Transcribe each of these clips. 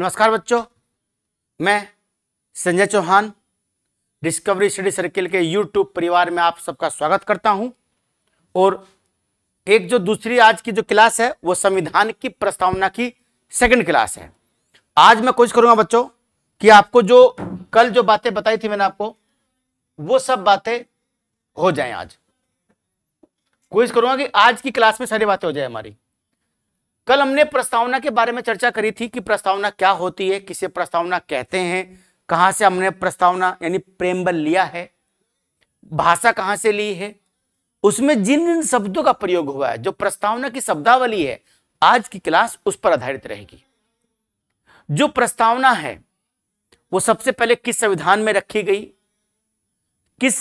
नमस्कार बच्चों मैं Sanjay Chauhan Discovery Study Circle के यूट्यूब परिवार में आप सबका स्वागत करता हूं और एक जो दूसरी आज की जो क्लास है वो संविधान की प्रस्तावना की सेकंड क्लास है आज मैं कोशिश करूंगा बच्चों कि आपको जो कल जो बातें बताई थी मैंने आपको वो सब बातें हो जाए आज कोशिश करूंगा कि आज की क्लास में सारी बातें हो जाए हमारी कल हमने प्रस्तावना के बारे में चर्चा करी थी कि प्रस्तावना क्या होती है किसे प्रस्तावना कहते हैं कहाँ से हमने प्रस्तावना यानी प्रेम बल लिया है भाषा कहाँ से ली है उसमें जिन जिन शब्दों का प्रयोग हुआ है जो प्रस्तावना की शब्दावली है आज की क्लास उस पर आधारित रहेगी जो प्रस्तावना है वो सबसे पहले किस संविधान में रखी गई किस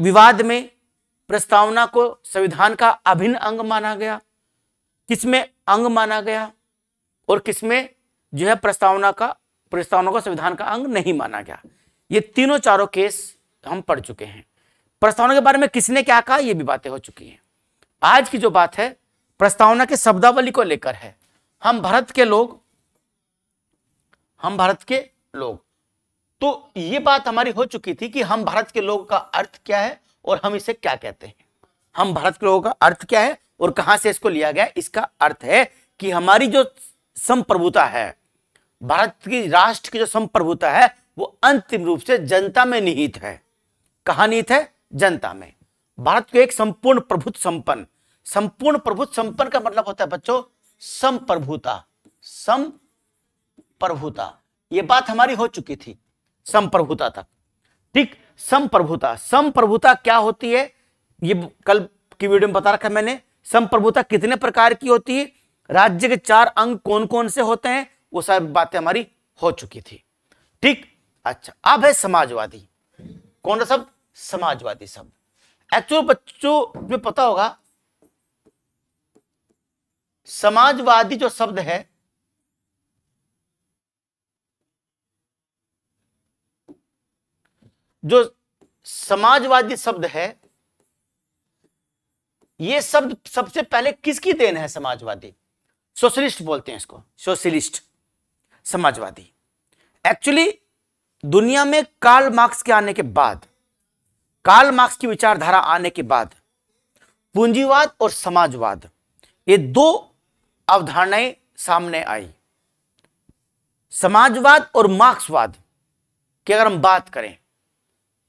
विवाद में प्रस्तावना को संविधान का अभिन्न अंग माना गया किसमें अंग माना गया और किसमें जो है प्रस्तावना का प्रस्तावना का संविधान का अंग नहीं माना गया ये तीनों चारों केस हम पढ़ चुके हैं प्रस्तावना के बारे में किसने क्या कहा ये भी बातें हो चुकी हैं आज की जो बात है प्रस्तावना के शब्दावली को लेकर है हम भारत के लोग हम भारत के लोग तो ये बात हमारी हो चुकी थी कि हम भारत के लोग का अर्थ क्या है और हम इसे क्या कहते हैं हम भारत के लोगों का अर्थ क्या है और कहां से इसको लिया गया इसका अर्थ है कि हमारी जो संप्रभुता है भारत की राष्ट्र की जो संप्रभुता है वो अंतिम रूप से जनता में निहित है कहा निहित है जनता में भारत को एक संपूर्ण प्रभुत्व संपन्न संपूर्ण प्रभुत्व संपन्न का मतलब होता है बच्चों संप्रभुता संप्रभुता ये बात हमारी हो चुकी थी संप्रभुता तक ठीक संप्रभुता संप्रभुता क्या होती है ये कल की वीडियो में बता रखा मैंने संप्रभुता कितने प्रकार की होती है राज्य के चार अंग कौन कौन से होते हैं वो सब बातें हमारी हो चुकी थी ठीक अच्छा अब है समाजवादी कौन सा शब्द समाजवादी शब्द एक्चुअल बच्चों में पता होगा समाजवादी जो शब्द है जो समाजवादी शब्द है ये शब्द सबसे पहले किसकी देन है समाजवादी सोशलिस्ट बोलते हैं इसको सोशलिस्ट समाजवादी एक्चुअली दुनिया में कार्ल मार्क्स के आने के बाद कार्ल मार्क्स की विचारधारा आने के बाद पूंजीवाद और समाजवाद ये दो अवधारणाएं सामने आई समाजवाद और मार्क्सवाद की अगर हम बात करें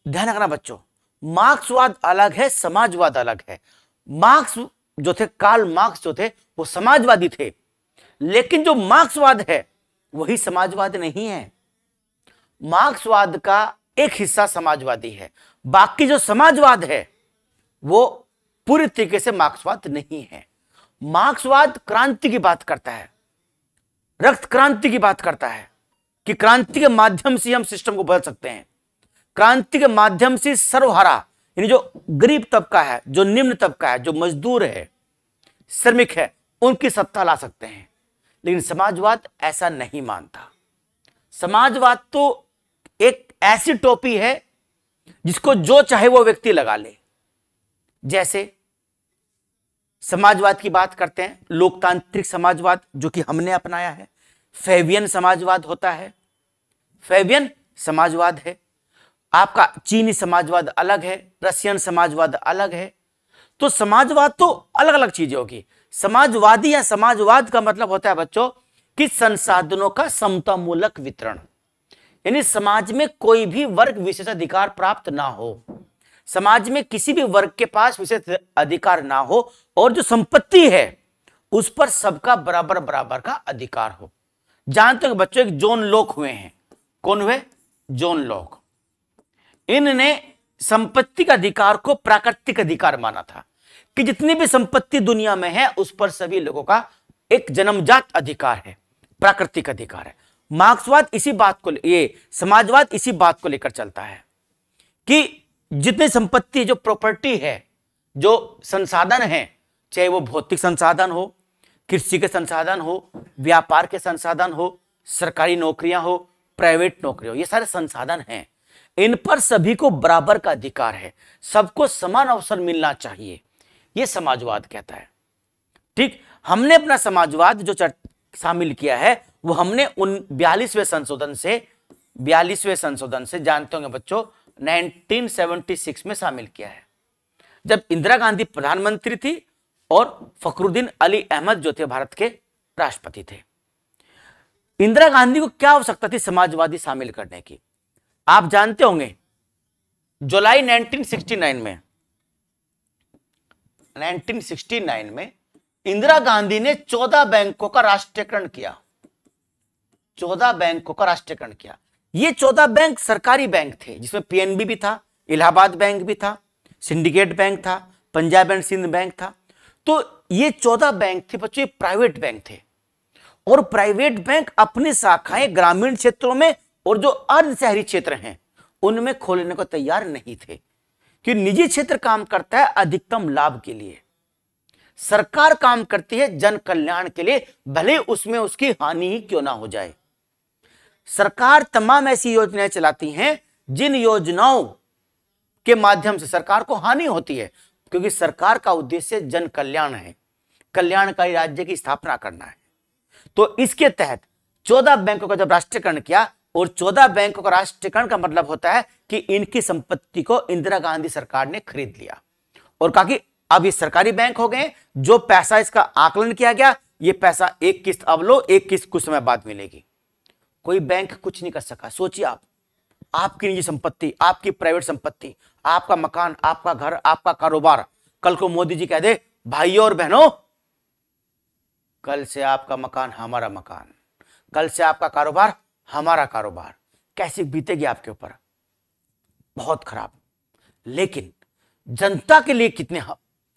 ध्यान रखना बच्चों मार्क्सवाद अलग है समाजवाद अलग है मार्क्स जो थे कार्ल मार्क्स जो थे वो समाजवादी थे लेकिन जो मार्क्सवाद है वही समाजवाद नहीं है मार्क्सवाद का एक हिस्सा समाजवादी है बाकी जो समाजवाद है वो पूरी तरीके से मार्क्सवाद नहीं है मार्क्सवाद क्रांति की बात करता है रक्त क्रांति की बात करता है कि क्रांति के माध्यम से हम सिस्टम को बदल सकते हैं क्रांति के माध्यम से सर्वहारा यानी जो गरीब तबका है जो निम्न तबका है जो मजदूर है श्रमिक है उनकी सत्ता ला सकते हैं लेकिन समाजवाद ऐसा नहीं मानता समाजवाद तो एक ऐसी टोपी है जिसको जो चाहे वो व्यक्ति लगा ले जैसे समाजवाद की बात करते हैं लोकतांत्रिक समाजवाद जो कि हमने अपनाया है फेवियन समाजवाद होता है फेवियन समाजवाद है आपका चीनी समाजवाद अलग है रशियन समाजवाद अलग है तो समाजवाद तो अलग अलग चीजें होगी समाजवादी या समाजवाद का मतलब होता है बच्चों कि संसाधनों का समता मूलक वितरण यानी समाज में कोई भी वर्ग विशेष अधिकार प्राप्त ना हो समाज में किसी भी वर्ग के पास विशेष अधिकार ना हो और जो संपत्ति है उस पर सबका बराबर बराबर का अधिकार हो जानते हो बच्चों एक जोन लोक हुए हैं कौन हुए जोन लोक इनने संपत्ति का अधिकार को प्राकृतिक अधिकार माना था कि जितनी भी संपत्ति दुनिया में है उस पर सभी लोगों का एक जन्मजात अधिकार है प्राकृतिक अधिकार है मार्क्सवाद इसी बात को ये समाजवाद इसी बात को लेकर चलता है कि जितनी संपत्ति जो प्रॉपर्टी है जो संसाधन है चाहे वो भौतिक संसाधन हो कृषि के संसाधन हो व्यापार के संसाधन हो सरकारी नौकरियां हो प्राइवेट नौकरियां हो ये सारे संसाधन हैं इन पर सभी को बराबर का अधिकार है सबको समान अवसर मिलना चाहिए यह समाजवाद कहता है ठीक हमने अपना समाजवाद जो शामिल किया है वो हमने उन बयालीसवें संशोधन से बयालीसवें संशोधन से जानते होंगे बच्चों 1976 में शामिल किया है जब इंदिरा गांधी प्रधानमंत्री थी और फखरुद्दीन अली अहमद जो थे भारत के राष्ट्रपति थे इंदिरा गांधी को क्या आवश्यकता थी समाजवादी शामिल करने की आप जानते होंगे जुलाई 1969 में 1969 में इंदिरा गांधी ने 14 बैंकों का राष्ट्रीयकरण किया 14 बैंकों का राष्ट्रीयकरण किया ये 14 बैंक सरकारी बैंक थे जिसमें पीएनबी भी था इलाहाबाद बैंक भी था सिंडिकेट बैंक था पंजाब एंड सिंध बैंक था तो ये 14 बैंक थे बच्चों ये प्राइवेट बैंक थे और प्राइवेट बैंक अपनी शाखाएं ग्रामीण क्षेत्रों में और जो अर्ध शहरी क्षेत्र हैं उनमें खोलने को तैयार नहीं थे कि निजी क्षेत्र काम करता है अधिकतम लाभ के लिए सरकार काम करती है जन कल्याण के लिए भले उसमें उसकी हानि ही क्यों ना हो जाए सरकार तमाम ऐसी योजनाएं चलाती हैं जिन योजनाओं के माध्यम से सरकार को हानि होती है क्योंकि सरकार का उद्देश्य जन कल्याण है कल्याणकारी राज्य की स्थापना करना है तो इसके तहत चौदह बैंकों का जब राष्ट्रीयकरण किया और चौदह बैंकों का राष्ट्रीयकरण का मतलब होता है कि इनकी संपत्ति को इंदिरा गांधी सरकार ने खरीद लिया और कहा कि अब ये सरकारी बैंक हो गए जो पैसा इसका आकलन किया गया ये पैसा एक किस्त अब लो एक किस्त कुछ समय बाद मिलेगी कोई बैंक कुछ नहीं कर सका सोचिए आप आपकी निजी संपत्ति आपकी प्राइवेट संपत्ति आपका मकान आपका घर आपका कारोबार कल को मोदी जी कह दे भाइयों और बहनों कल से आपका मकान हमारा मकान कल से आपका कारोबार हमारा कारोबार कैसे बीतेगी आपके ऊपर बहुत खराब लेकिन जनता के लिए कितने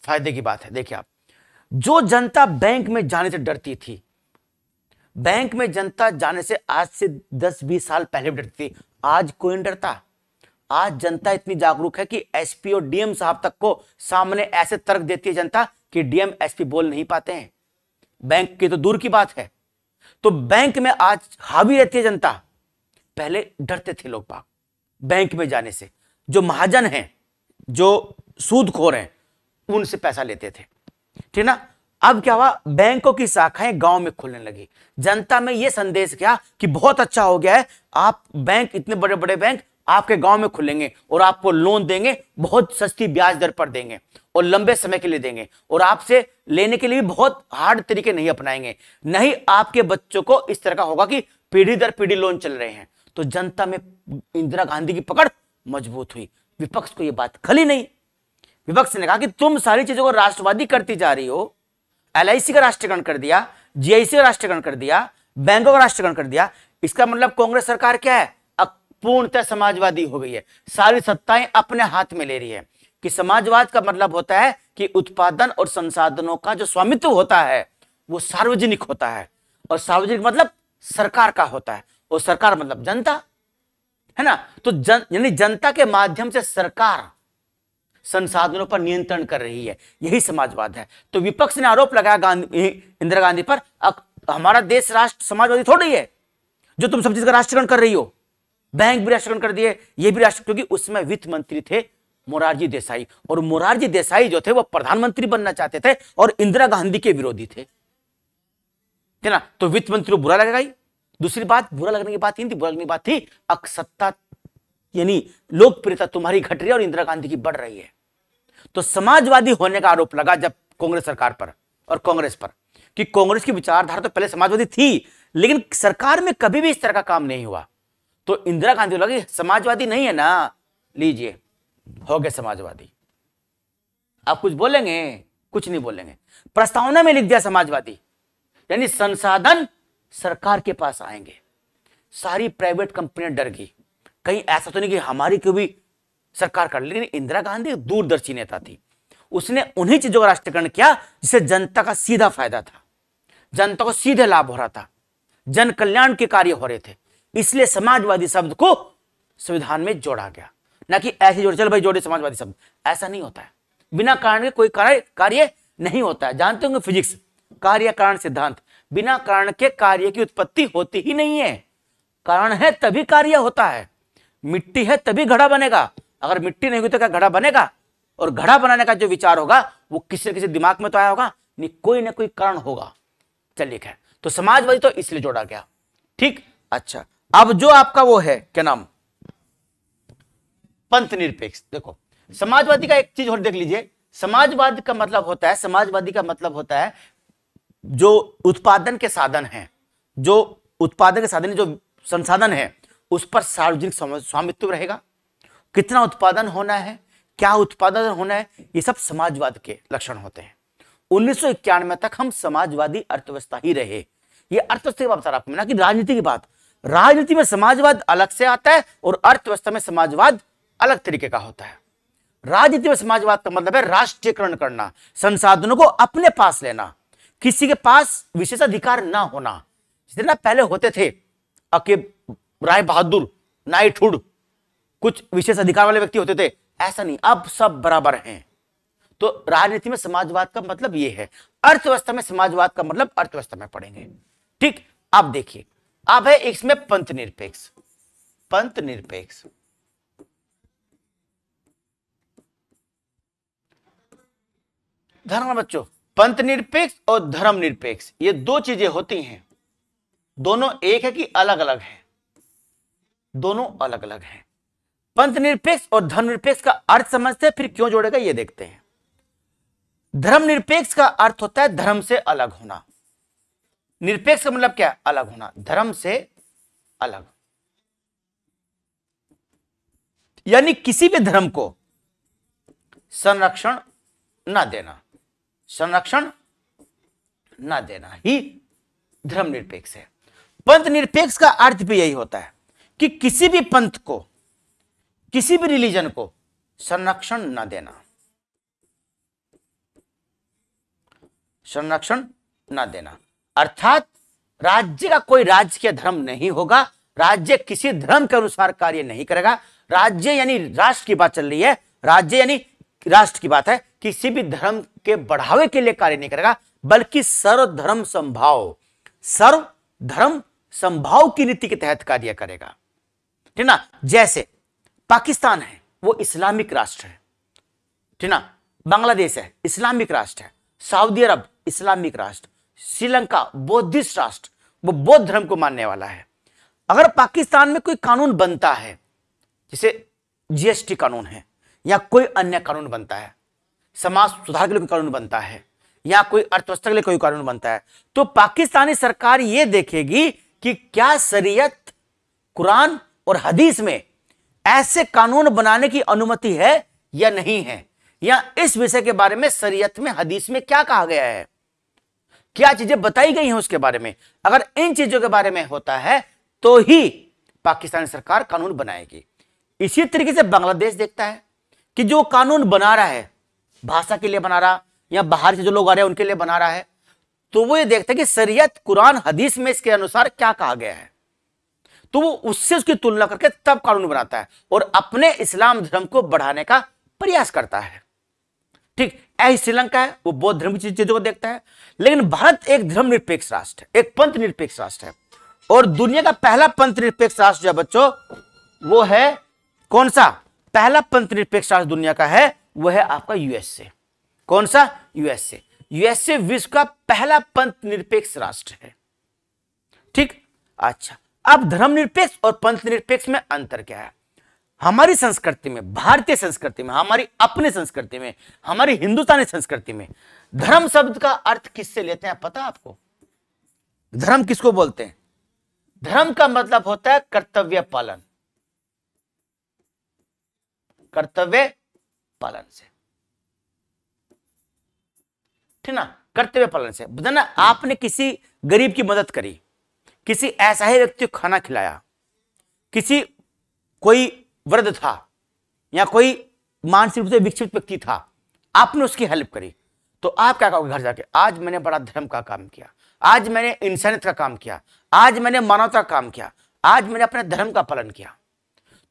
फायदे की बात है देखिए आप जो जनता बैंक में जाने से डरती थी बैंक में जनता जाने से आज से 10-20 साल पहले भी डरती थी आज कोई नहीं डरता आज जनता इतनी जागरूक है कि एसपी और डीएम साहब तक को सामने ऐसे तर्क देती है जनता कि डीएम एसपी बोल नहीं पाते हैं बैंक की तो दूर की बात है तो बैंक में आज हावी रहती है जनता पहले डरते थे लोग बाग बैंक में जाने से जो महाजन हैं जो सूदखोर हैं उनसे पैसा लेते थे ठीक ना अब क्या हुआ बैंकों की शाखाएं गांव में खुलने लगी जनता में यह संदेश क्या कि बहुत अच्छा हो गया है आप बैंक इतने बड़े बड़े बैंक आपके गांव में खुलेंगे और आपको लोन देंगे बहुत सस्ती ब्याज दर पर देंगे और लंबे समय के लिए देंगे और आपसे लेने के लिए भी बहुत हार्ड तरीके नहीं अपनाएंगे नहीं आपके बच्चों को इस तरह का होगा कि पीढ़ी दर पीढ़ी लोन चल रहे हैं तो जनता में इंदिरा गांधी की पकड़ मजबूत हुई विपक्ष को यह बात खली नहीं विपक्ष ने कहा कि तुम सारी चीजों को राष्ट्रवादी करती जा रही हो एल का राष्ट्रीयकरण कर दिया जीआईसी का राष्ट्रीयकरण कर दिया बैंकों का राष्ट्रीयकरण कर दिया इसका मतलब कांग्रेस सरकार क्या है पूर्णतः समाजवादी हो गई है सारी सत्ताएं अपने हाथ में ले रही है कि समाजवाद का मतलब होता है कि उत्पादन और संसाधनों का जो स्वामित्व होता है वो सार्वजनिक होता है और सार्वजनिक मतलब सरकार का होता है और सरकार मतलब जनता है ना तो जन यानी जनता के माध्यम से सरकार संसाधनों पर नियंत्रण कर रही है यही समाजवाद है तो विपक्ष ने आरोप लगाया गांधी इंदिरा गांधी पर अक, हमारा देश राष्ट्र समाजवादी थोड़ी है जो तुम सब चीज का राष्ट्रीय कर रही हो बैंक भी राष्ट्रीय कर दिए ये भी राष्ट्र क्योंकि उसमें वित्त मंत्री थे मोरारजी देसाई और मोरारजी देसाई जो थे वो प्रधानमंत्री बनना चाहते थे और इंदिरा गांधी के विरोधी थे है ना तो वित्त मंत्री को बुरा लगा गई दूसरी बात बुरा लगने की बात नहीं थी बुरा लगने की बात थी अक्सत्ता यानी लोकप्रियता तुम्हारी घट रही है और इंदिरा गांधी की बढ़ रही है तो समाजवादी होने का आरोप लगा जब कांग्रेस सरकार पर और कांग्रेस पर कि कांग्रेस की विचारधारा तो पहले समाजवादी थी लेकिन सरकार में कभी भी इस तरह का काम नहीं हुआ तो इंदिरा गांधी लगी समाजवादी नहीं है ना लीजिए हो गए समाजवादी आप कुछ बोलेंगे कुछ नहीं बोलेंगे प्रस्तावना में लिख दिया समाजवादी यानी संसाधन सरकार के पास आएंगे सारी प्राइवेट कंपनियां डर गई कहीं ऐसा तो नहीं कि हमारी क्यों भी सरकार कर लेकिन इंदिरा गांधी दूरदर्शी नेता थी उसने उन्हीं चीजों का राष्ट्रीयकरण किया जिससे जनता का सीधा फायदा था जनता को सीधे लाभ हो रहा था जन कल्याण के कार्य हो रहे थे इसलिए समाजवादी शब्द को संविधान में जोड़ा गया ना कि ऐसे जोड़े चल भाई जोड़े समाजवादी शब्द ऐसा नहीं होता है बिना कारण के कोई कार्य नहीं होता है जानते होंगे फिजिक्स कार्य कारण सिद्धांत बिना कारण के कार्य की उत्पत्ति होती ही नहीं है कारण है तभी कार्य होता है मिट्टी है तभी घड़ा बनेगा अगर मिट्टी नहीं हुई तो क्या घड़ा बनेगा और घड़ा बनाने का जो विचार होगा वो किसी न किसी दिमाग में तो आया होगा नहीं कोई ना कोई कारण होगा चलिए खैर तो समाजवादी तो इसलिए जोड़ा गया ठीक अच्छा अब जो आपका वो है क्या नाम पंथ निरपेक्ष देखो समाजवादी का एक चीज और देख लीजिए समाजवाद का मतलब होता है समाजवादी का मतलब होता है जो उत्पादन के साधन हैं जो उत्पादन के साधन जो संसाधन है उस पर सार्वजनिक स्वामित्व रहेगा कितना उत्पादन होना है क्या उत्पादन होना है ये सब समाजवाद के लक्षण होते हैं उन्नीस तक हम समाजवादी अर्थव्यवस्था ही रहे ये अर्थव्यवस्था की बात बता रहा ना कि राजनीति की बात राजनीति में समाजवाद अलग से आता है और अर्थव्यवस्था में समाजवाद अलग तरीके का होता है राजनीति में समाजवाद का मतलब है राष्ट्रीयकरण करना संसाधनों को अपने पास लेना किसी के पास विशेष अधिकार ना होना जितना पहले होते थे अकेब राय बहादुर नाइटहुड कुछ विशेष अधिकार वाले व्यक्ति होते थे ऐसा नहीं अब सब बराबर हैं तो राजनीति में समाजवाद का मतलब यह है अर्थव्यवस्था में समाजवाद का मतलब अर्थव्यवस्था में पढ़ेंगे ठीक अब देखिए अब है इसमें पंथ निरपेक्ष पंथ निरपेक्ष धर्म बच्चों पंथ निरपेक्ष और धर्म निरपेक्ष ये दो चीजें होती हैं दोनों एक है कि अलग अलग है दोनों अलग अलग हैं पंथ निरपेक्ष और धर्म निरपेक्ष का अर्थ समझते हैं फिर क्यों जोड़ेगा ये देखते हैं धर्म निरपेक्ष का अर्थ होता है धर्म से अलग होना निरपेक्ष का मतलब क्या अलग होना धर्म से अलग यानी किसी भी धर्म को संरक्षण ना देना संरक्षण न देना ही धर्म निरपेक्ष है पंथ निरपेक्ष का अर्थ भी यही होता है कि किसी भी पंथ को किसी भी रिलीजन को संरक्षण न देना संरक्षण न देना अर्थात राज्य का कोई राज्य के धर्म नहीं होगा राज्य किसी धर्म के अनुसार कार्य नहीं करेगा राज्य यानी राष्ट्र की बात चल रही है राज्य यानी राष्ट्र की बात है किसी भी धर्म के बढ़ावे के लिए कार्य नहीं करेगा बल्कि सर्वधर्म संभाव सर्व धर्म संभाव की नीति के तहत कार्य करेगा ठीक ना जैसे पाकिस्तान है वो इस्लामिक राष्ट्र है ठीक ना बांग्लादेश है इस्लामिक राष्ट्र है सऊदी अरब इस्लामिक राष्ट्र श्रीलंका बौद्धिस्ट राष्ट्र वो बौद्ध धर्म को मानने वाला है अगर पाकिस्तान में कोई कानून बनता है जैसे जीएसटी कानून है या कोई अन्य कानून बनता है समाज सुधार के लिए कोई कानून बनता है या कोई अर्थव्यवस्था के लिए कोई कानून बनता है तो पाकिस्तानी सरकार यह देखेगी कि क्या शरीयत कुरान और हदीस में ऐसे कानून बनाने की अनुमति है या नहीं है या इस विषय के बारे में शरीयत में हदीस में क्या कहा गया है क्या चीजें बताई गई हैं उसके बारे में अगर इन चीजों के बारे में होता है तो ही पाकिस्तान सरकार कानून बनाएगी इसी तरीके से बांग्लादेश देखता है कि जो कानून बना रहा है भाषा के लिए बना रहा या बाहर से जो लोग आ रहे हैं उनके लिए बना रहा है तो वो ये देखता है कि शरीयत कुरान हदीस में इसके अनुसार क्या कहा गया है तो वो उससे उसकी तुलना करके तब कानून बनाता है और अपने इस्लाम धर्म को बढ़ाने का प्रयास करता है ठीक ऐसी श्रीलंका है वो बौद्ध धर्म की चीजों को देखता है लेकिन भारत एक धर्म निरपेक्ष राष्ट्र है एक पंथ निरपेक्ष राष्ट्र है और दुनिया का पहला पंथ निरपेक्ष राष्ट्र जो है बच्चों वो है कौन सा पहला पंथ निरपेक्ष राष्ट्र दुनिया का है वह है आपका यूएसए कौन सा यूएसए यूएसए विश्व का पहला पंथ निरपेक्ष राष्ट्र है ठीक अच्छा अब धर्मनिरपेक्ष और पंथ निरपेक्ष में अंतर क्या है हमारी संस्कृति में भारतीय संस्कृति में हमारी अपनी संस्कृति में हमारी हिंदुस्तानी संस्कृति में धर्म शब्द का अर्थ किससे लेते हैं पता आपको धर्म किसको बोलते हैं धर्म का मतलब होता है कर्तव्य पालन कर्तव्य पालन से ठीक ना कर्तव्य पालन से ना आपने किसी गरीब की मदद करी किसी ऐसा ही व्यक्ति को खाना खिलाया किसी कोई वृद्ध था या कोई मानसिक रूप से विकसित व्यक्ति था आपने उसकी हेल्प करी तो आप क्या कहोगे घर जाके आज मैंने बड़ा धर्म का काम किया आज मैंने इंसानियत का काम किया आज मैंने मानवता का काम किया आज मैंने अपने धर्म का पालन किया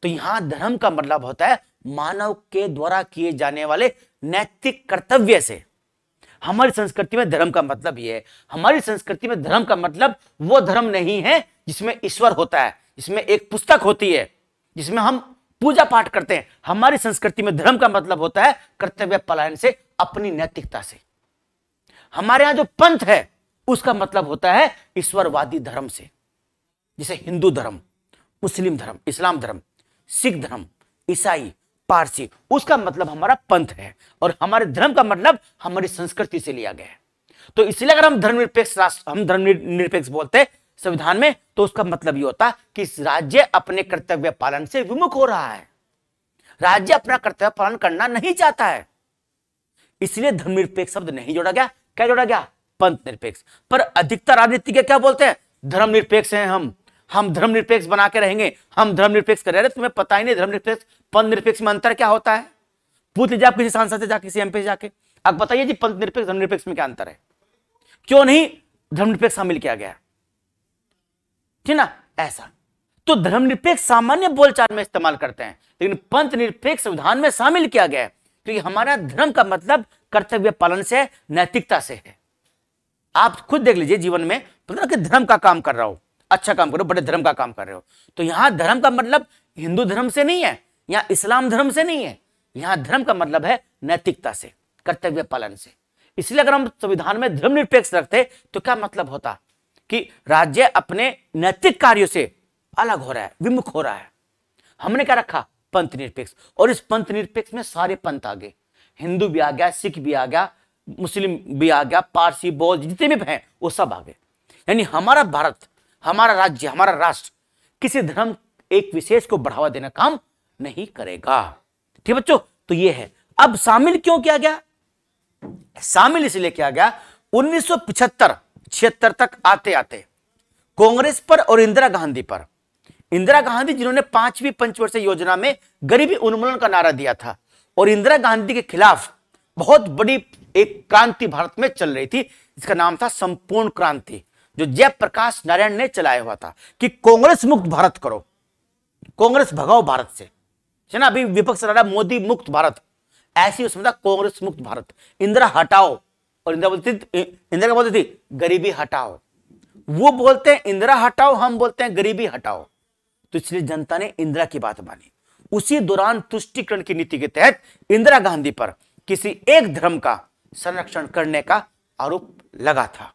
तो यहां धर्म का मतलब होता है मानव के द्वारा किए जाने वाले नैतिक कर्तव्य से हमारी संस्कृति में धर्म का मतलब यह है हमारी संस्कृति में धर्म का मतलब वो धर्म नहीं है जिसमें ईश्वर होता है जिसमें एक पुस्तक होती है जिसमें हम पूजा पाठ करते हैं हमारी संस्कृति में धर्म का मतलब होता है कर्तव्य पलायन से अपनी नैतिकता से हमारे यहां जो पंथ है उसका मतलब होता है ईश्वरवादी धर्म से जैसे हिंदू धर्म मुस्लिम धर्म इस्लाम धर्म सिख धर्म ईसाई पारसी उसका मतलब हमारा पंथ है और हमारे धर्म का मतलब हमारी संस्कृति से लिया गया है तो इसलिए अगर हम धर्मनिरपेक्ष राष्ट्र हम धर्मनिरपेक्ष बोलते संविधान में तो उसका मतलब ये होता कि राज्य अपने कर्तव्य पालन से विमुख हो रहा है राज्य अपना कर्तव्य पालन करना नहीं चाहता है इसलिए धर्मनिरपेक्ष शब्द नहीं जोड़ा गया क्या जोड़ा गया पंथ निरपेक्ष पर अधिकतर राजनीति के क्या बोलते हैं धर्मनिरपेक्ष हैं हम हम धर्मनिरपेक्ष बना के रहेंगे हम धर्मनिरपेक्ष कर रहे तुम्हें पता ही नहीं धर्मनिरपेक्ष पंथ निरपेक्ष में अंतर क्या होता है पूछ लीजिए आप किसी सांसद से जाके किसी एमपी से जाके आप बताइए जी पंथ निरपेक्ष धर्मनिरपेक्ष में क्या अंतर है क्यों नहीं धर्मनिरपेक्ष शामिल किया गया ठीक ना ऐसा तो धर्मनिरपेक्ष सामान्य बोलचाल में इस्तेमाल करते हैं लेकिन पंथ निरपेक्ष संविधान में शामिल किया गया है क्योंकि तो हमारा धर्म का मतलब कर्तव्य पालन से नैतिकता से है आप खुद देख लीजिए जीवन में पता कि धर्म का काम कर रहा हो अच्छा काम करो बड़े धर्म का काम कर रहे हो तो यहाँ धर्म का मतलब हिंदू धर्म से नहीं है यहाँ इस्लाम धर्म से नहीं है यहाँ धर्म का मतलब है नैतिकता से कर्तव्य पालन से इसलिए अगर हम संविधान में धर्म निरपेक्ष रखते तो क्या मतलब होता कि राज्य अपने नैतिक कार्यों से अलग हो रहा है विमुख हो रहा है हमने क्या रखा पंथ निरपेक्ष और इस पंथ निरपेक्ष में सारे पंथ आ गए हिंदू भी आ गया सिख भी आ गया मुस्लिम भी आ गया पारसी बौद्ध जितने भी हैं वो सब आ गए यानी हमारा भारत हमारा राज्य हमारा राष्ट्र किसी धर्म एक विशेष को बढ़ावा देना काम नहीं करेगा ठीक बच्चों तो ये है अब शामिल क्यों किया गया शामिल इसलिए किया गया 1975 छिहत्तर तक आते आते कांग्रेस पर और इंदिरा गांधी पर इंदिरा गांधी जिन्होंने पांचवी पंचवर्षीय योजना में गरीबी उन्मूलन का नारा दिया था और इंदिरा गांधी के खिलाफ बहुत बड़ी एक क्रांति भारत में चल रही थी जिसका नाम था संपूर्ण क्रांति जो जयप्रकाश नारायण ने चलाया हुआ था कि कांग्रेस मुक्त भारत करो कांग्रेस भगाओ भारत से है ना अभी विपक्ष लड़ा मोदी मुक्त भारत ऐसी उसमें था कांग्रेस मुक्त भारत इंदिरा हटाओ और इंदिरा बोलती इंदिरा बोलती थी गरीबी हटाओ वो बोलते हैं इंदिरा हटाओ हम बोलते हैं गरीबी हटाओ तो इसलिए जनता ने इंदिरा की बात मानी उसी दौरान तुष्टिकरण की नीति के तहत इंदिरा गांधी पर किसी एक धर्म का संरक्षण करने का आरोप लगा था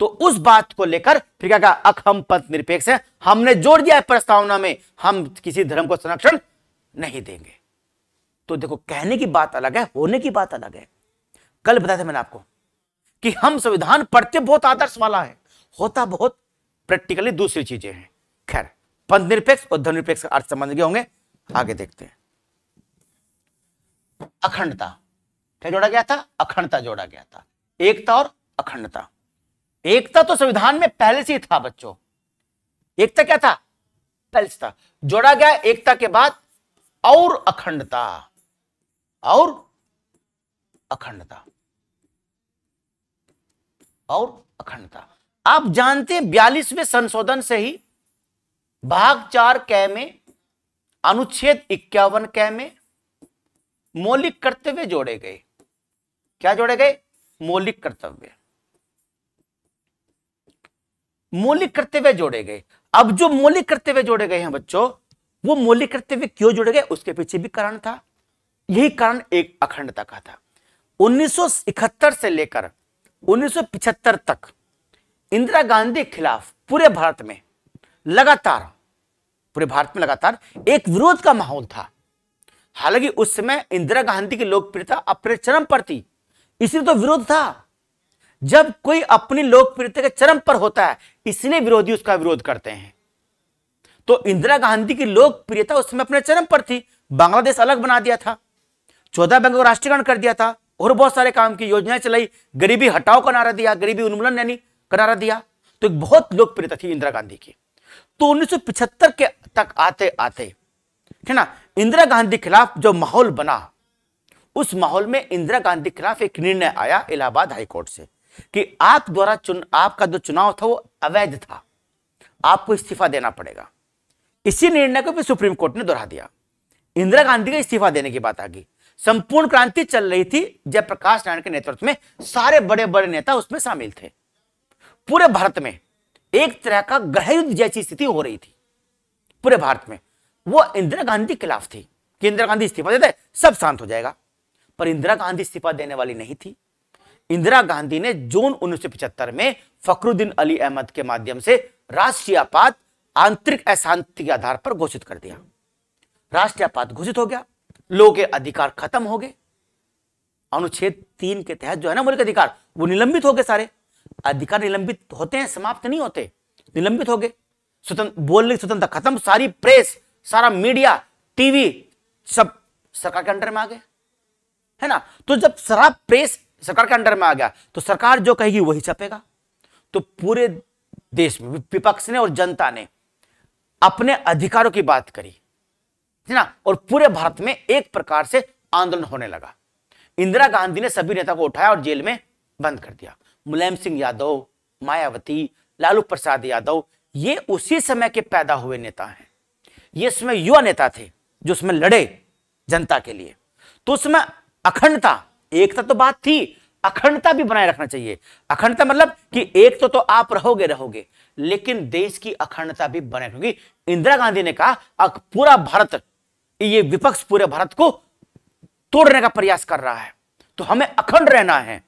तो उस बात को लेकर फिर क्या अखम अख हम पंथ निरपेक्ष है हमने जोड़ दिया है प्रस्तावना में हम किसी धर्म को संरक्षण नहीं देंगे तो देखो कहने की बात अलग है होने की बात अलग है कल बताया था मैंने आपको कि हम संविधान पढ़ते बहुत आदर्श वाला है होता बहुत प्रैक्टिकली दूसरी चीजें हैं खैर पंथ निरपेक्ष और धर्मनिरपेक्ष निरपेक्ष अर्थ संबंध के होंगे आगे देखते हैं अखंडता क्या जोड़ा गया था अखंडता जोड़ा गया था एकता और अखंडता एकता तो संविधान में पहले से ही था बच्चों एकता क्या था पहले से था जोड़ा गया एकता के बाद और अखंडता और अखंडता और अखंडता आप जानते हैं बयालीसवें संशोधन से ही भाग चार कै में अनुच्छेद इक्यावन कै में मौलिक कर्तव्य जोड़े गए क्या जोड़े गए मौलिक कर्तव्य मौलिक कर्तव्य जोड़े गए अब जो मौलिक कर्तव्य जोड़े गए हैं बच्चों वो मौलिक कर्तव्य क्यों जोड़े गए उसके पीछे भी कारण था यही कारण एक अखंडता का था 1971 से लेकर 1975 तक इंदिरा गांधी के खिलाफ पूरे भारत में लगातार पूरे भारत में लगातार एक विरोध का माहौल था हालांकि उस समय इंदिरा गांधी की लोकप्रियता अपने चरम पर थी इसलिए तो विरोध था जब कोई अपनी लोकप्रियता के चरम पर होता है इसलिए विरोधी उसका विरोध करते हैं तो इंदिरा गांधी की लोकप्रियता उस समय अपने चरम पर थी बांग्लादेश अलग बना दिया था चौदह बैंकों का राष्ट्रीयकरण कर दिया था और बहुत सारे काम की योजनाएं चलाई गरीबी हटाओ का नारा दिया गरीबी उन्मूलन यानी का नारा दिया तो एक बहुत लोकप्रियता थी इंदिरा गांधी की तो 1975 के तक आते आते है ना इंदिरा गांधी के खिलाफ जो माहौल बना उस माहौल में इंदिरा गांधी के खिलाफ एक निर्णय आया इलाहाबाद हाईकोर्ट से कि आप द्वारा चुन आपका जो चुनाव था वो अवैध था आपको इस्तीफा देना पड़ेगा इसी निर्णय को भी सुप्रीम कोर्ट ने दोहरा दिया इंदिरा गांधी का इस्तीफा देने की बात आ गई संपूर्ण क्रांति चल रही थी जयप्रकाश नारायण के नेतृत्व में सारे बड़े बड़े नेता उसमें शामिल थे पूरे भारत में एक तरह का गृह युद्ध जैसी स्थिति हो रही थी पूरे भारत में वो इंदिरा गांधी के खिलाफ थी कि इंदिरा गांधी इस्तीफा देते सब शांत हो जाएगा पर इंदिरा गांधी इस्तीफा देने वाली नहीं थी इंदिरा गांधी ने जून 1975 में फखरुद्दीन अली अहमद के माध्यम से राष्ट्रीय आपात आंतरिक अशांति के आधार पर घोषित कर दिया राष्ट्रीय आपात घोषित हो गया लोगों के अधिकार खत्म हो गए अनुच्छेद तीन के तहत जो है ना मौलिक अधिकार वो निलंबित हो गए सारे अधिकार निलंबित होते हैं समाप्त नहीं होते निलंबित हो गए स्वतंत्र बोलने की स्वतंत्रता खत्म सारी प्रेस सारा मीडिया टीवी सब सरकार के अंडर में आ गए है ना तो जब सारा प्रेस सरकार के अंडर में आ गया तो सरकार जो कहेगी वही छपेगा तो पूरे देश में विपक्ष ने और जनता ने अपने अधिकारों की बात करी है ना और पूरे भारत में एक प्रकार से आंदोलन होने लगा इंदिरा गांधी ने सभी नेता को उठाया और जेल में बंद कर दिया मुलायम सिंह यादव मायावती लालू प्रसाद यादव ये उसी समय के पैदा हुए नेता हैं ये इसमें युवा नेता थे जो उसमें लड़े जनता के लिए तो उसमें अखंडता एकता तो बात थी अखंडता भी बनाए रखना चाहिए अखंडता मतलब कि एक तो तो आप रहोगे रहोगे लेकिन देश की अखंडता भी बनाए क्योंकि इंदिरा गांधी ने कहा पूरा भारत ये विपक्ष पूरे भारत को तोड़ने का प्रयास कर रहा है तो हमें अखंड रहना है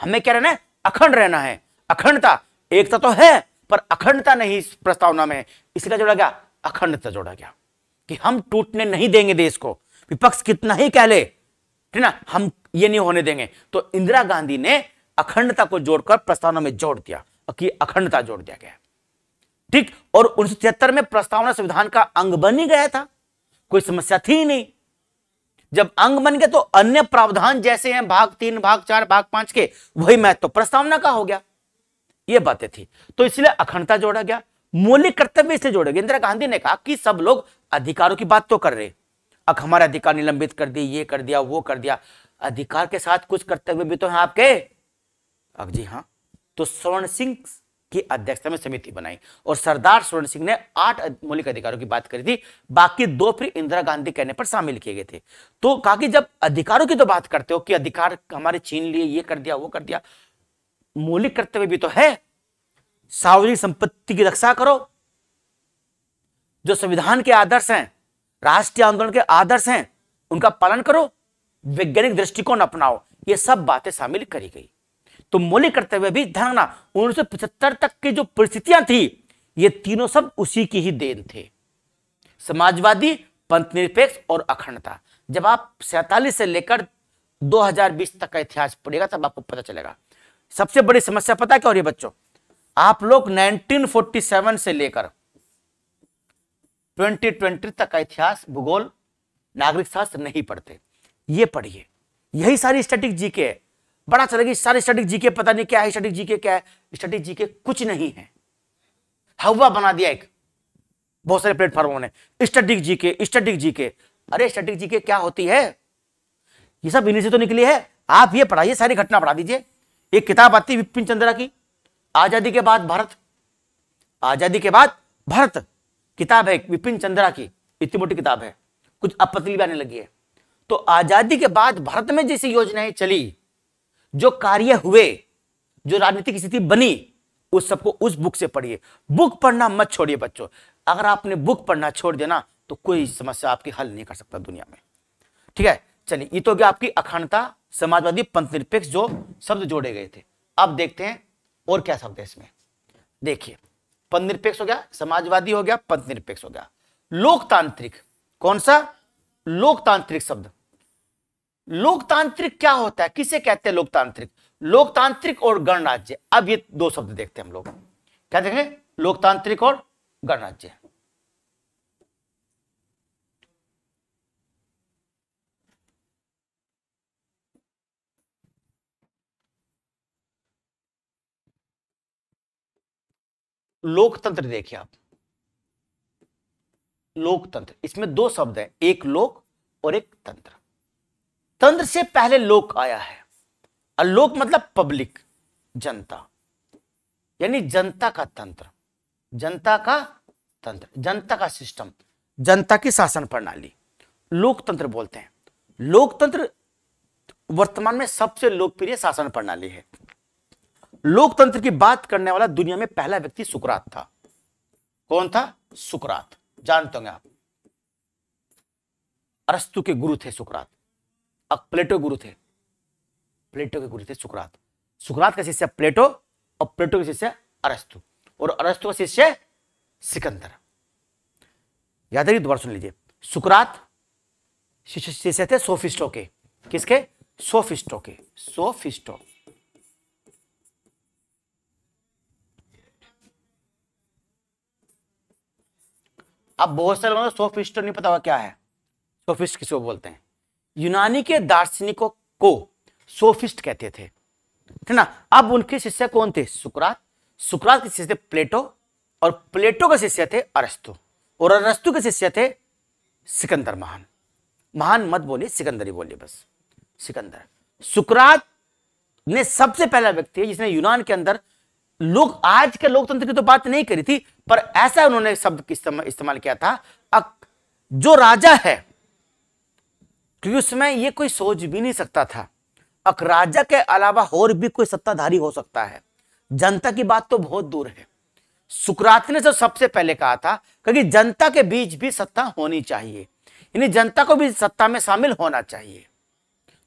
हमें क्या रहना है अखंड रहना है अखंडता एकता तो है पर अखंडता नहीं इस प्रस्तावना में इसलिए जोड़ा गया अखंडता जोड़ा गया कि हम टूटने नहीं देंगे देश को विपक्ष कितना ही कह ले ठीक ना हम ये नहीं होने देंगे तो इंदिरा गांधी ने अखंडता को जोड़कर प्रस्तावना में जोड़ दिया कि अखंडता जोड़ दिया गया ठीक और उन्नीस में प्रस्तावना संविधान का अंग बन ही गया था कोई समस्या थी नहीं जब अंग बन गया तो अन्य प्रावधान जैसे हैं भाग तीन भाग चार भाग पांच के वही महत्व तो प्रस्तावना का हो गया ये बातें थी तो इसलिए अखंडता जोड़ा गया मौलिक कर्तव्य इसलिए जोड़ेगा इंदिरा गांधी ने कहा कि सब लोग अधिकारों की बात तो कर रहे हैं अख हमारे अधिकार निलंबित कर दिए ये कर दिया वो कर दिया अधिकार के साथ कुछ करते हुए भी तो हैं आपके अब जी हाँ तो स्वर्ण सिंह की अध्यक्षता में समिति बनाई और सरदार स्वर्ण सिंह ने आठ मौलिक अधिकारों की बात करी थी बाकी दो फिर इंदिरा गांधी कहने पर शामिल किए गए थे तो कहा कि जब अधिकारों की तो बात करते हो कि अधिकार हमारे छीन लिए ये कर दिया वो कर दिया मौलिक कर्तव्य भी तो है सार्वजनिक संपत्ति की रक्षा करो जो संविधान के आदर्श हैं राष्ट्रीय आंदोलन के आदर्श हैं उनका पालन करो वैज्ञानिक दृष्टिकोण अपनाओ ये सब बातें शामिल करी गई तो मौलिक कर्तव्य भी ध्यान रखना उन्नीस तक की जो परिस्थितियां थी ये तीनों सब उसी की ही देन थे समाजवादी पंथनिरपेक्ष और अखंडता जब आप सैतालीस से लेकर 2020 तक का इतिहास पढ़ेगा तब आपको पता चलेगा सबसे बड़ी समस्या पता क्या हो रही है बच्चों आप लोग 1947 से लेकर 2020 तक का इतिहास भूगोल नागरिक शास्त्र नहीं पढ़ते ये पढ़िए यही सारी स्टैटिक जीके है बड़ा चलेगी अच्छा सारी स्टैटिक जीके पता नहीं क्या है स्टैटिक जीके क्या है स्टैटिक जीके कुछ नहीं है हवा बना दिया एक बहुत सारे प्लेटफॉर्मों ने स्टैटिक जीके स्टैटिक जीके अरे स्टैटिक जीके क्या होती है ये सब इन्हीं से तो निकली है आप ये पढ़ाइए सारी घटना पढ़ा दीजिए एक किताब आती है विपिन चंद्रा की आजादी के बाद भारत आजादी के बाद भारत किताब है विपिन चंद्रा की इतनी मोटी किताब है कुछ अपतली भी आने लगी है तो आजादी के बाद भारत में जैसी योजनाएं चली जो कार्य हुए जो राजनीतिक स्थिति बनी उस सबको उस बुक से पढ़िए बुक पढ़ना मत छोड़िए बच्चों अगर आपने बुक पढ़ना छोड़ देना तो कोई समस्या आपकी हल नहीं कर सकता दुनिया में ठीक है चलिए ये तो गया आपकी अखंडता समाजवादी पंथ निरपेक्ष जो शब्द जोड़े गए थे अब देखते हैं और क्या शब्द है इसमें देखिए पद निरपेक्ष हो गया समाजवादी हो गया पद निरपेक्ष हो गया लोकतांत्रिक कौन सा लोकतांत्रिक शब्द लोकतांत्रिक क्या होता है किसे कहते हैं लोकतांत्रिक लोकतांत्रिक और गणराज्य अब ये दो शब्द देखते हैं हम लोग क्या देखें लोकतांत्रिक और गणराज्य लोकतंत्र देखिए आप लोकतंत्र इसमें दो शब्द हैं एक लोक और एक तंत्र तंत्र से पहले लोक आया है और लोक मतलब पब्लिक जनता यानी जनता का तंत्र जनता का तंत्र जनता का सिस्टम जनता की शासन प्रणाली लोकतंत्र बोलते हैं लोकतंत्र वर्तमान में सबसे लोकप्रिय शासन प्रणाली है लोकतंत्र की बात करने वाला दुनिया में पहला व्यक्ति सुकरात था कौन था सुकरात जानते होंगे आप अरस्तु के गुरु थे सुकरात अब प्लेटो गुरु थे प्लेटो के गुरु थे सुकरात सुकरात का शिष्य प्लेटो और प्लेटो का शिष्य अरस्तु और अरस्तु का शिष्य सिकंदर याद रखिए दोबारा सुन लीजिए सुकरात शिष्य थे सोफिस्टो के किसके सोफिस्टो के सोफिस्टो अब बहुत सारे लोगों को सोफिस्ट नहीं पता हुआ क्या है सोफिस्ट किसको बोलते हैं यूनानी के दार्शनिकों को सोफिस्ट कहते थे ठीक ना अब उनके शिष्य कौन थे सुकरात सुकरात के शिष्य थे प्लेटो और प्लेटो के शिष्य थे अरस्तु और अरस्तु के शिष्य थे सिकंदर महान महान मत बोलिए सिकंदर ही बोलिए बस सिकंदर सुकरात ने सबसे पहला व्यक्ति है जिसने यूनान के अंदर लोग आज के लोकतंत्र की तो बात नहीं करी थी पर ऐसा उन्होंने शब्द इस्तेमाल किया था अक, जो राजा है क्योंकि उसमें यह कोई सोच भी नहीं सकता था अक राजा के अलावा और भी कोई सत्ताधारी हो सकता है जनता की बात तो बहुत दूर है सुकरात ने जो तो सबसे पहले कहा था क्योंकि जनता के बीच भी सत्ता होनी चाहिए यानी जनता को भी सत्ता में शामिल होना चाहिए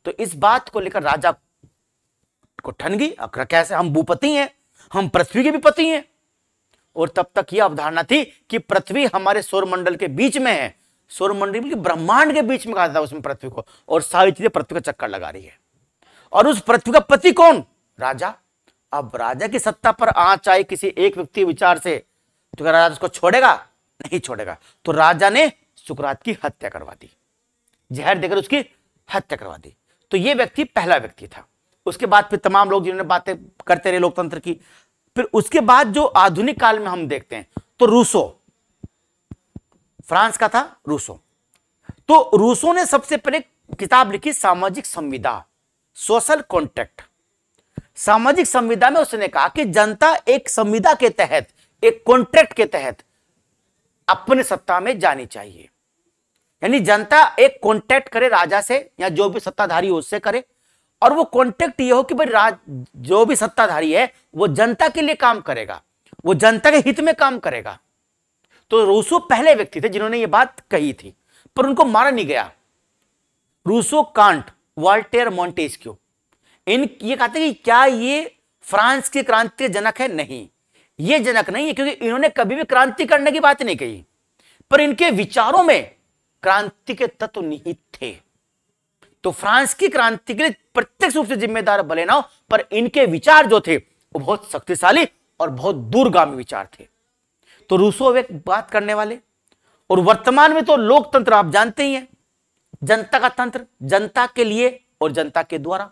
तो इस बात को लेकर राजा को ठन गई कैसे हम भूपति हैं हम पृथ्वी के भी पति हैं और तब तक यह अवधारणा थी कि पृथ्वी हमारे सौरमंडल के बीच में है सौरमंडल के ब्रह्मांड के बीच में कहा था उसमें पृथ्वी को और सावित्री पृथ्वी का चक्कर लगा रही है और उस पृथ्वी का पति कौन राजा अब राजा की सत्ता पर आ चाहे किसी एक व्यक्ति विचार से तो क्या राजा उसको छोड़ेगा नहीं छोड़ेगा तो राजा ने सुकरात की हत्या करवा दी जहर देकर उसकी हत्या करवा दी तो यह व्यक्ति पहला व्यक्ति था उसके बाद फिर तमाम लोग जिन्होंने बातें करते रहे लोकतंत्र की फिर उसके बाद जो आधुनिक काल में हम देखते हैं तो रूसो फ्रांस का था रूसो तो रूसो ने सबसे पहले किताब लिखी सामाजिक संविदा सोशल कॉन्ट्रैक्ट सामाजिक संविदा में उसने कहा कि जनता एक संविदा के तहत एक कॉन्ट्रैक्ट के तहत अपने सत्ता में जानी चाहिए यानी जनता एक कॉन्ट्रैक्ट करे राजा से या जो भी सत्ताधारी उससे करे और वो कॉन्टेक्ट ये हो कि भाई राज जो भी सत्ताधारी है वो जनता के लिए काम करेगा वो जनता के हित में काम करेगा तो रूसो पहले व्यक्ति थे जिन्होंने ये बात कही थी पर उनको मारा नहीं गया रूसो कांट वाल्टेर मॉन्टेस्क्यू इन ये कहते कि क्या ये फ्रांस की क्रांति जनक है नहीं ये जनक नहीं है क्योंकि इन्होंने कभी भी क्रांति करने की बात नहीं कही पर इनके विचारों में क्रांति के तत्व निहित थे तो फ्रांस की क्रांति के लिए प्रत्यक्ष रूप से जिम्मेदार भले ना हो पर इनके विचार जो थे वो बहुत शक्तिशाली और बहुत दूरगामी विचार थे तो रूसो एक बात करने वाले और वर्तमान में तो लोकतंत्र आप जानते ही हैं जनता का तंत्र जनता के लिए और जनता के द्वारा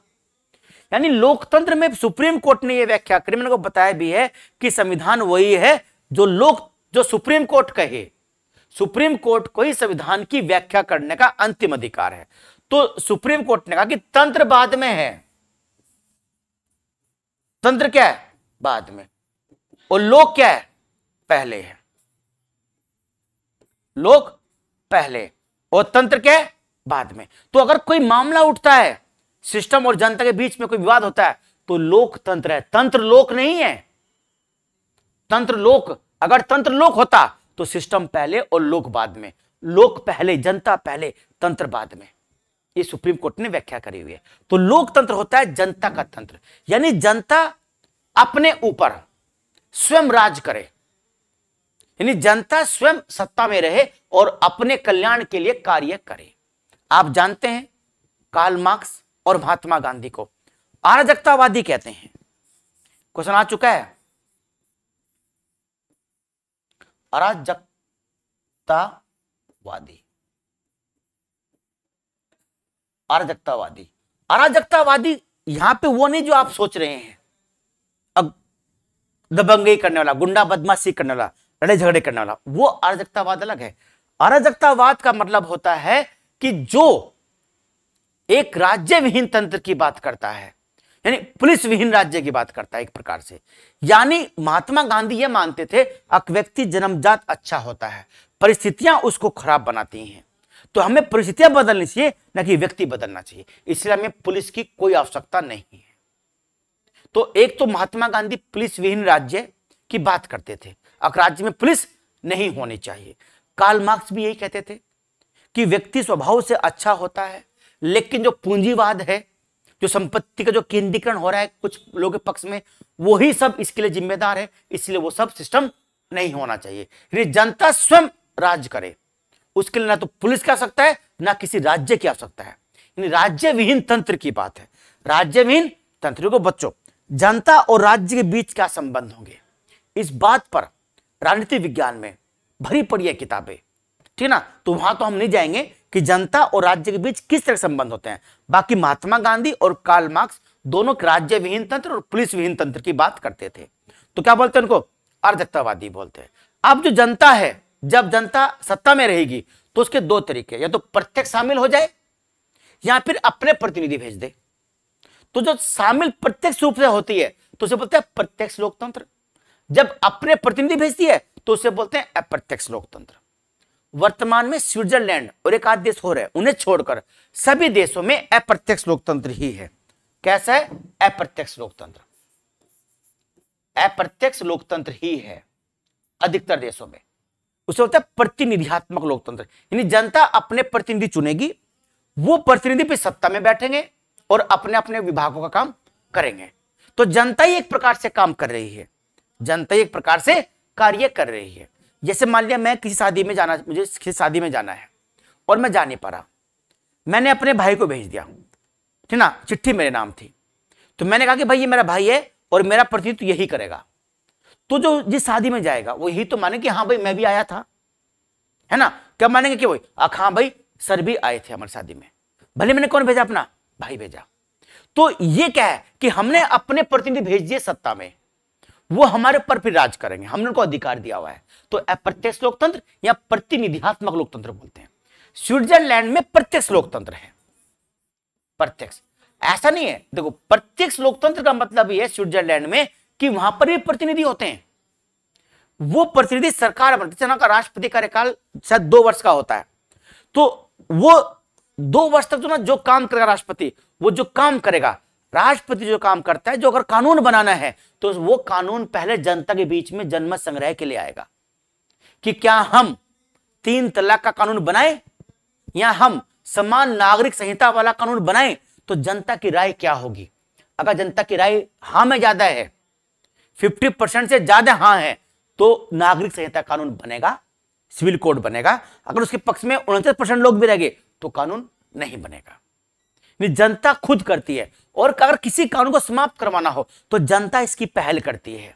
यानी लोकतंत्र में सुप्रीम कोर्ट ने यह व्याख्या करी मैंने को बताया भी है कि संविधान वही है जो लोक जो सुप्रीम कोर्ट कहे सुप्रीम कोर्ट को ही संविधान की व्याख्या करने का अंतिम अधिकार है तो सुप्रीम कोर्ट ने कहा कि तंत्र बाद में है तंत्र क्या है बाद में और लोक क्या है पहले है लोक पहले और तंत्र क्या है बाद में तो अगर कोई मामला उठता है सिस्टम और जनता के बीच में कोई विवाद होता है तो लोकतंत्र है तंत्र लोक नहीं है तंत्र लोक अगर तंत्र लोक होता तो सिस्टम पहले और लोक बाद में लोक पहले जनता पहले तंत्र बाद में ये सुप्रीम कोर्ट ने व्याख्या करी हुई है तो लोकतंत्र होता है जनता का तंत्र यानी जनता अपने ऊपर स्वयं राज करे यानी जनता स्वयं सत्ता में रहे और अपने कल्याण के लिए कार्य करे आप जानते हैं काल मार्क्स और महात्मा गांधी को अराजकतावादी कहते हैं क्वेश्चन आ चुका है अराजकतावादी अराजकतावादी अराजकतावादी यहां पे वो नहीं जो आप सोच रहे हैं अब दबंगे करने वाला गुंडा बदमाशी करने वाला लड़े झगड़े करने वाला वो अराजकतावाद अलग है अराजकतावाद का मतलब होता है कि जो एक राज्य विहीन तंत्र की बात करता है यानी पुलिस विहीन राज्य की बात करता है एक प्रकार से यानी महात्मा गांधी यह मानते थे अक व्यक्ति जन्मजात अच्छा होता है परिस्थितियां उसको खराब बनाती हैं तो हमें परिस्थितियां बदलनी चाहिए ना कि व्यक्ति बदलना चाहिए इसलिए हमें पुलिस की कोई आवश्यकता नहीं है तो एक तो महात्मा गांधी पुलिस विहीन राज्य की बात करते थे राज्य में पुलिस नहीं होनी चाहिए कार्ल मार्क्स भी यही कहते थे कि व्यक्ति स्वभाव से अच्छा होता है लेकिन जो पूंजीवाद है जो संपत्ति का जो केंद्रीकरण हो रहा है कुछ लोगों के पक्ष में वही सब इसके लिए जिम्मेदार है इसलिए वो सब सिस्टम नहीं होना चाहिए जनता स्वयं राज करे उसके लिए ना तो पुलिस की आवश्यकता है ना किसी राज्य की आवश्यकता है राज्य विहीन तंत्र की बात है राज्य विहीन तंत्र को बच्चों जनता और राज्य के बीच क्या संबंध होंगे इस बात पर राजनीति विज्ञान में भरी पड़ी है किताबें ठीक है ना तो वहां तो हम नहीं जाएंगे कि जनता और राज्य के बीच किस तरह संबंध होते हैं बाकी महात्मा गांधी और कार्ल मार्क्स दोनों राज्य विहीन तंत्र और पुलिस विहीन तंत्र की बात करते थे तो क्या बोलते हैं उनको अराजकतावादी बोलते हैं अब जो जनता है जब जनता सत्ता में रहेगी तो उसके दो तरीके या तो प्रत्यक्ष शामिल हो जाए या फिर अपने प्रतिनिधि भेज दे तो जो शामिल प्रत्यक्ष रूप से होती है तो उसे बोलते हैं प्रत्यक्ष लोकतंत्र जब अपने प्रतिनिधि भेजती है तो उसे बोलते हैं अप्रत्यक्ष लोकतंत्र वर्तमान में स्विट्जरलैंड और एक आध देश हो रहे उन्हें छोड़कर सभी देशों में अप्रत्यक्ष लोकतंत्र ही है कैसा है अप्रत्यक्ष लोकतंत्र अप्रत्यक्ष लोकतंत्र ही है अधिकतर देशों में उसे बोलते हैं प्रतिनिधियात्मक लोकतंत्र यानी जनता अपने प्रतिनिधि चुनेगी वो प्रतिनिधि भी सत्ता में बैठेंगे और अपने अपने विभागों का काम करेंगे तो जनता ही एक प्रकार से काम कर रही है जनता ही एक प्रकार से कार्य कर रही है जैसे मान लिया मैं किसी शादी में जाना मुझे किसी शादी में जाना है और मैं जा नहीं पा रहा मैंने अपने भाई को भेज दिया ठीक ना चिट्ठी मेरे नाम थी तो मैंने कहा कि भाई ये मेरा भाई है और मेरा प्रतिनिधित्व यही करेगा तो जो जिस शादी में जाएगा वो यही तो मानेंगे हाँ भाई मैं भी आया था है ना क्या मानेंगे कि वही हाँ भाई सर भी आए थे हमारी शादी में भले मैंने कौन भेजा अपना भाई भेजा तो ये क्या है कि हमने अपने प्रतिनिधि भेज दिए सत्ता में वो हमारे ऊपर फिर राज करेंगे हमने उनको अधिकार दिया हुआ है तो अप्रत्यक्ष लोकतंत्र या प्रतिनिधियात्मक लोकतंत्र बोलते हैं स्विट्जरलैंड में प्रत्यक्ष लोकतंत्र है प्रत्यक्ष ऐसा नहीं है देखो प्रत्यक्ष लोकतंत्र का मतलब यह स्विट्जरलैंड में कि वहां पर भी प्रतिनिधि होते हैं वो प्रतिनिधि सरकार बनते सेना का राष्ट्रपति कार्यकाल शायद दो वर्ष का होता है तो वो दो वर्ष तक जो ना जो काम करेगा राष्ट्रपति वो जो काम करेगा राष्ट्रपति जो काम करता है जो अगर कानून बनाना है तो वो कानून पहले जनता के बीच में जनमत संग्रह के लिए आएगा कि क्या हम तीन तलाक का कानून बनाए या हम समान नागरिक संहिता वाला कानून बनाए तो जनता की राय क्या होगी अगर जनता की राय हा में ज्यादा है फिफ्टी परसेंट से ज्यादा हाँ है तो नागरिक संहिता कानून बनेगा सिविल कोड बनेगा अगर उसके पक्ष में उनतीस परसेंट लोग भी रह गए तो कानून नहीं बनेगा जनता खुद करती है और अगर किसी कानून को समाप्त करवाना हो तो जनता इसकी पहल करती है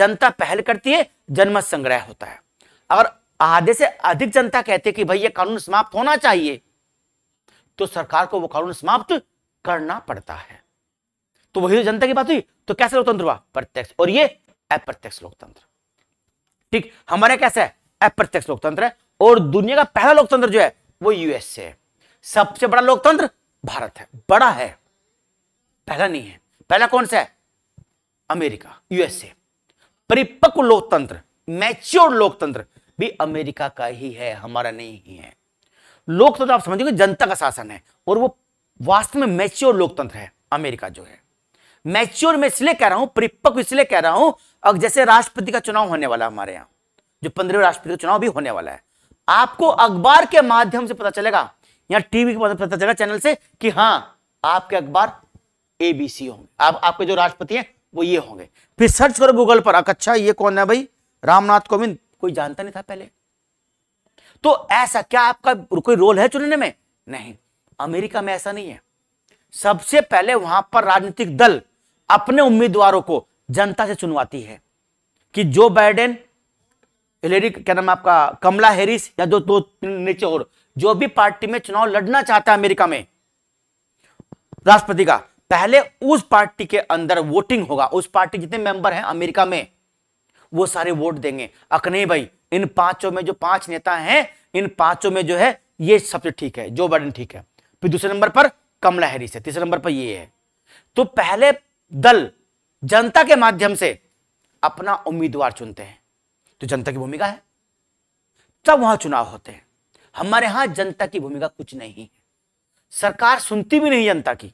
जनता पहल करती है जनमत संग्रह होता है अगर आधे से अधिक जनता कहती है कि भाई ये कानून समाप्त होना चाहिए तो सरकार को वो कानून समाप्त करना पड़ता है तो वही तो जनता की बात हुई तो कैसे लोकतंत्र हुआ प्रत्यक्ष और ये अप्रत्यक्ष लोकतंत्र ठीक हमारे कैसे है अप्रत्यक्ष लोकतंत्र है और दुनिया का पहला लोकतंत्र जो है वो यूएसए है सबसे बड़ा लोकतंत्र भारत है बड़ा है पहला नहीं है पहला कौन सा है अमेरिका यूएसए परिपक्व लोकतंत्र मैच्योर लोकतंत्र भी अमेरिका का ही है हमारा नहीं है लोकतंत्र आप समझोगे जनता का शासन है और वो वास्तव में मैच्योर लोकतंत्र है अमेरिका जो है मैच्योर में इसलिए कह रहा हूं परिपक्व इसलिए कह रहा हूं और जैसे राष्ट्रपति का चुनाव होने वाला हमारे यहां जो पंद्रह राष्ट्रपति का चुनाव भी होने वाला है आपको अखबार के माध्यम से पता चलेगा या टीवी के माध्यम पता चलेगा चैनल से कि हाँ आपके अखबार एबीसी होंगे आप आपके जो राष्ट्रपति हैं वो ये होंगे फिर सर्च करो गूगल पर अच्छा ये कौन है भाई रामनाथ कोविंद कोई जानता नहीं था पहले तो ऐसा क्या आपका कोई रोल है चुनने में नहीं अमेरिका में ऐसा नहीं है सबसे पहले वहां पर राजनीतिक दल अपने उम्मीदवारों को जनता से चुनवाती है कि जो बाइडेन हिलेरी क्या नाम आपका कमला हैरिस या दो दो नीचे और जो भी पार्टी में चुनाव लड़ना चाहता है अमेरिका में राष्ट्रपति का पहले उस पार्टी के अंदर वोटिंग होगा उस पार्टी जितने मेंबर हैं अमेरिका में वो सारे वोट देंगे अकने भाई इन पांचों में जो पांच नेता हैं इन पांचों में जो है ये सबसे ठीक है जो बाइडेन ठीक है फिर दूसरे नंबर पर कमला हैरिस है तीसरे नंबर पर ये है तो पहले दल जनता के माध्यम से अपना उम्मीदवार चुनते हैं तो जनता की भूमिका है तब वहां चुनाव होते हैं हमारे यहां जनता की भूमिका कुछ नहीं है सरकार सुनती भी नहीं जनता की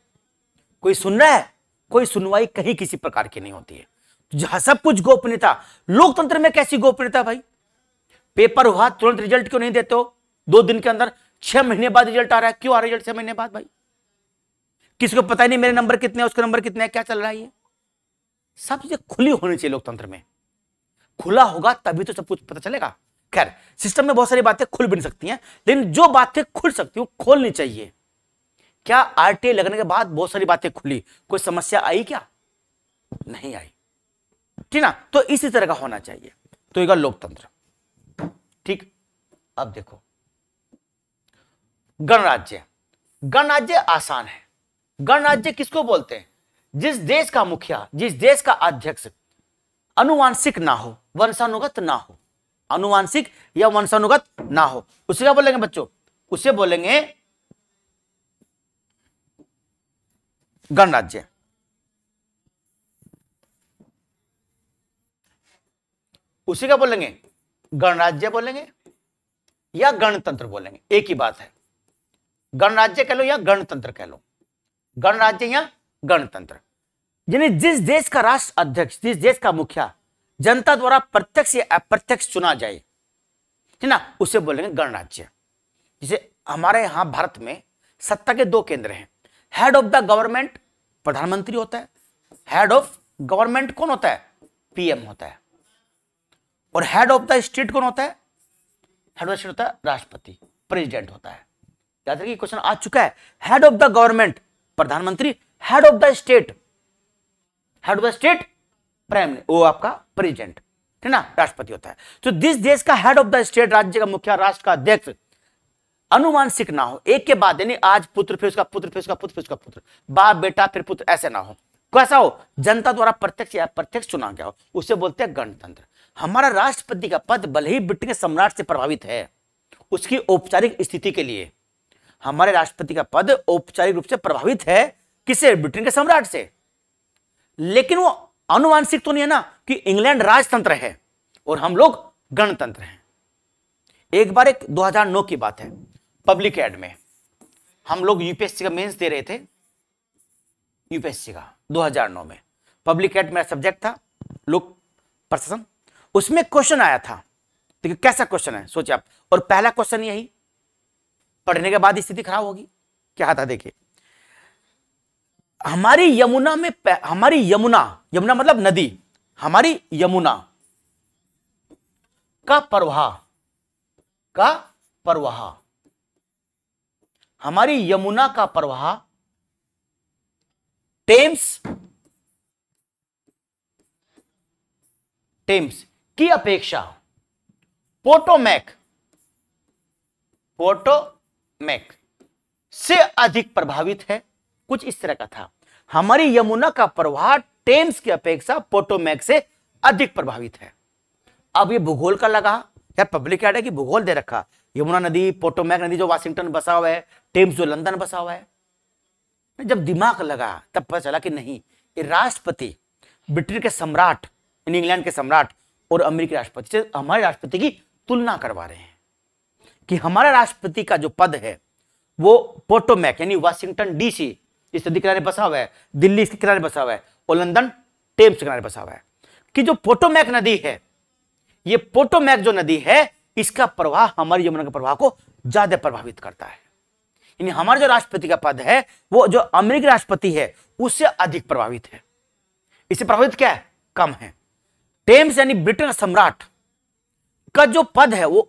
कोई सुन रहा है कोई सुनवाई कहीं किसी प्रकार की नहीं होती है तो जहां सब कुछ गोपनीयता लोकतंत्र में कैसी गोपनीयता भाई पेपर हुआ तुरंत रिजल्ट क्यों नहीं देते हो दो दिन के अंदर छह महीने बाद रिजल्ट आ रहा है क्यों आ रहा है रिजल्ट छह महीने बाद भाई किसी को पता ही नहीं मेरे नंबर कितने उसके नंबर कितने क्या चल रहा है ये सब चीजें खुली होनी चाहिए लोकतंत्र में खुला होगा तभी तो सब कुछ पता चलेगा खैर सिस्टम में बहुत सारी बातें खुल भी सकती हैं लेकिन जो बातें खुल सकती वो खोलनी चाहिए क्या आर लगने के बाद बहुत सारी बातें खुली कोई समस्या आई क्या नहीं आई ठीक ना तो इसी तरह का होना चाहिए तो एक लोकतंत्र ठीक अब देखो गणराज्य गणराज्य आसान है गणराज्य किसको बोलते हैं जिस देश का मुखिया जिस देश का अध्यक्ष अनुवांशिक ना हो वंशानुगत ना हो अनुवांशिक या वंशानुगत ना हो उसे क्या बोलेंगे बच्चों उसे बोलेंगे गणराज्य उसे क्या बोलेंगे गणराज्य बोलेंगे या गणतंत्र बोलेंगे एक ही बात है गणराज्य कह लो या गणतंत्र कह लो गणराज्य या गणतंत्र यानी जिस देश का राष्ट्र अध्यक्ष जिस देश का मुखिया जनता द्वारा प्रत्यक्ष या अप्रत्यक्ष चुना जाए है ना उसे बोलेंगे गणराज्य जिसे हमारे यहां भारत में सत्ता के दो केंद्र हैं हेड ऑफ द गवर्नमेंट प्रधानमंत्री होता है हेड ऑफ गवर्नमेंट कौन होता है पीएम होता है और हेड ऑफ द स्टेट कौन होता है हेड ऑफ स्टेट होता है राष्ट्रपति प्रेसिडेंट होता है याद रखिए क्वेश्चन आ चुका है हेड ऑफ द गवर्नमेंट प्रधानमंत्री head of the state head of the state prime वो आपका प्रेजिडेंट ठीक ना राष्ट्रपति होता है तो दिस देश का हेड ऑफ द स्टेट राज्य का मुखिया राष्ट्र का अध्यक्ष अनुमानसिक ना हो एक के बाद यानी आज पुत्र फिर उसका पुत्र फिर उसका पुत्र फिर उसका पुत्र बाप बेटा फिर पुत्र ऐसे ना हो कैसा हो जनता द्वारा प्रत्यक्ष या प्रत्यक्ष चुना गया हो उसे बोलते हैं गणतंत्र हमारा राष्ट्रपति का पद भले ही ब्रिटेन सम्राट से प्रभावित है उसकी औपचारिक स्थिति के लिए हमारे राष्ट्रपति का पद औपचारिक रूप से प्रभावित है किसे ब्रिटेन के सम्राट से लेकिन वो अनुवांशिक तो नहीं है ना कि इंग्लैंड राजतंत्र है और हम लोग गणतंत्र हैं एक बार एक 2009 की बात है पब्लिक एड में हम लोग यूपीएससी का मेंस दे रहे थे यूपीएससी का 2009 में पब्लिक एड मेरा सब्जेक्ट था लोक प्रशासन उसमें क्वेश्चन आया था देखिए कैसा क्वेश्चन है सोचिए आप और पहला क्वेश्चन यही पढ़ने के बाद स्थिति खराब होगी क्या था देखिए हमारी यमुना में हमारी यमुना यमुना मतलब नदी हमारी यमुना का प्रवाह का प्रवाह हमारी यमुना का प्रवाह टेम्स टेम्स की अपेक्षा पोटोमैक पोटो मैक से अधिक प्रभावित है कुछ इस तरह का था हमारी यमुना का प्रवाह टेम्स की अपेक्षा पोटोमैक से अधिक प्रभावित है अब ये भूगोल का लगा या पब्लिक एड है कि भूगोल दे रखा यमुना नदी पोटोमैक नदी जो वाशिंगटन बसा हुआ है टेम्स जो लंदन बसा हुआ है जब दिमाग लगा तब पता चला कि नहीं ये राष्ट्रपति ब्रिटेन के सम्राट इंग्लैंड के सम्राट और अमेरिकी राष्ट्रपति से हमारे राष्ट्रपति की तुलना करवा रहे हैं कि हमारा राष्ट्रपति का जो पद है वो पोटोमैक यानी वाशिंगटन डीसी इस नदी किनारे बसा हुआ है दिल्ली इसके किनारे बसा हुआ है और लंदन टेम्स किनारे बसा हुआ है कि जो पोटोमैक नदी है ये पोटोमैक जो नदी है इसका प्रवाह हमारे यमुना के प्रवाह को ज्यादा प्रभावित करता है यानी हमारा जो राष्ट्रपति का पद है वो जो अमेरिकी राष्ट्रपति है उससे अधिक प्रभावित है इससे प्रभावित क्या है कम है टेम्स यानी ब्रिटेन सम्राट का जो पद है वो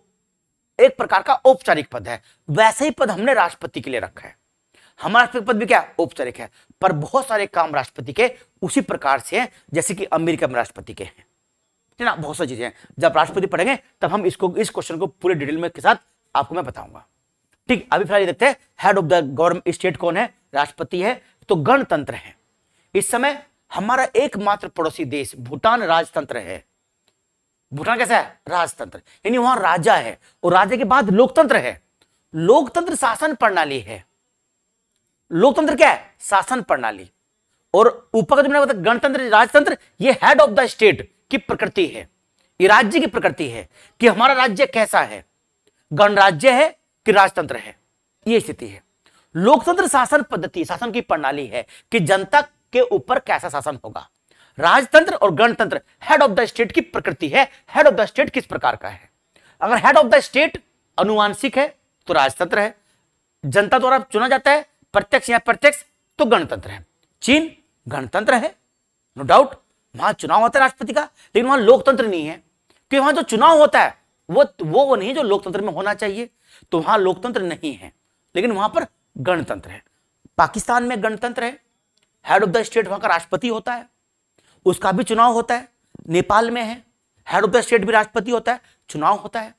एक प्रकार का औपचारिक पद है वैसे ही पद हमने राष्ट्रपति के लिए रखा है हमारा राष्ट्रपति पद भी क्या औपचारिक है पर बहुत सारे काम राष्ट्रपति के उसी प्रकार से हैं जैसे कि अमेरिका में राष्ट्रपति के हैं है ना बहुत सारी चीजें हैं जब राष्ट्रपति पढ़ेंगे तब हम इसको इस क्वेश्चन को पूरे डिटेल में के साथ आपको मैं बताऊंगा ठीक अभी फिलहाल देखते हैं head of the government state कौन है राष्ट्रपति है तो गणतंत्र है इस समय हमारा एकमात्र पड़ोसी देश भूटान राजतंत्र है भूटान कैसा है राजतंत्र यानी वहां राजा है और राजा के बाद लोकतंत्र है लोकतंत्र शासन प्रणाली है लोकतंत्र क्या है शासन प्रणाली और ऊपर का जो मैंने बताया गणतंत्र राजतंत्र ये हेड ऑफ द स्टेट की प्रकृति है ये राज्य की प्रकृति है कि हमारा राज्य कैसा है गणराज्य है कि राजतंत्र है ये स्थिति है लोकतंत्र शासन पद्धति शासन की प्रणाली है कि जनता के ऊपर कैसा शासन होगा राजतंत्र और गणतंत्र हेड ऑफ द स्टेट की प्रकृति है हेड ऑफ द स्टेट किस प्रकार का है अगर हेड ऑफ द स्टेट अनुवांशिक है तो राजतंत्र है जनता द्वारा चुना जाता है प्रत्यक्ष या प्रत्यक्ष तो गणतंत्र है चीन गणतंत्र है नो डाउट वहां चुनाव होता है राष्ट्रपति का लेकिन वहां लोकतंत्र नहीं है क्योंकि वहां जो चुनाव होता है वो वो वो नहीं जो लोकतंत्र में होना चाहिए तो वहां लोकतंत्र नहीं है लेकिन वहां पर गणतंत्र है पाकिस्तान में गणतंत्र है हेड ऑफ द स्टेट वहां का राष्ट्रपति होता है उसका भी चुनाव होता है नेपाल में है हेड ऑफ द स्टेट भी राष्ट्रपति होता है चुनाव होता है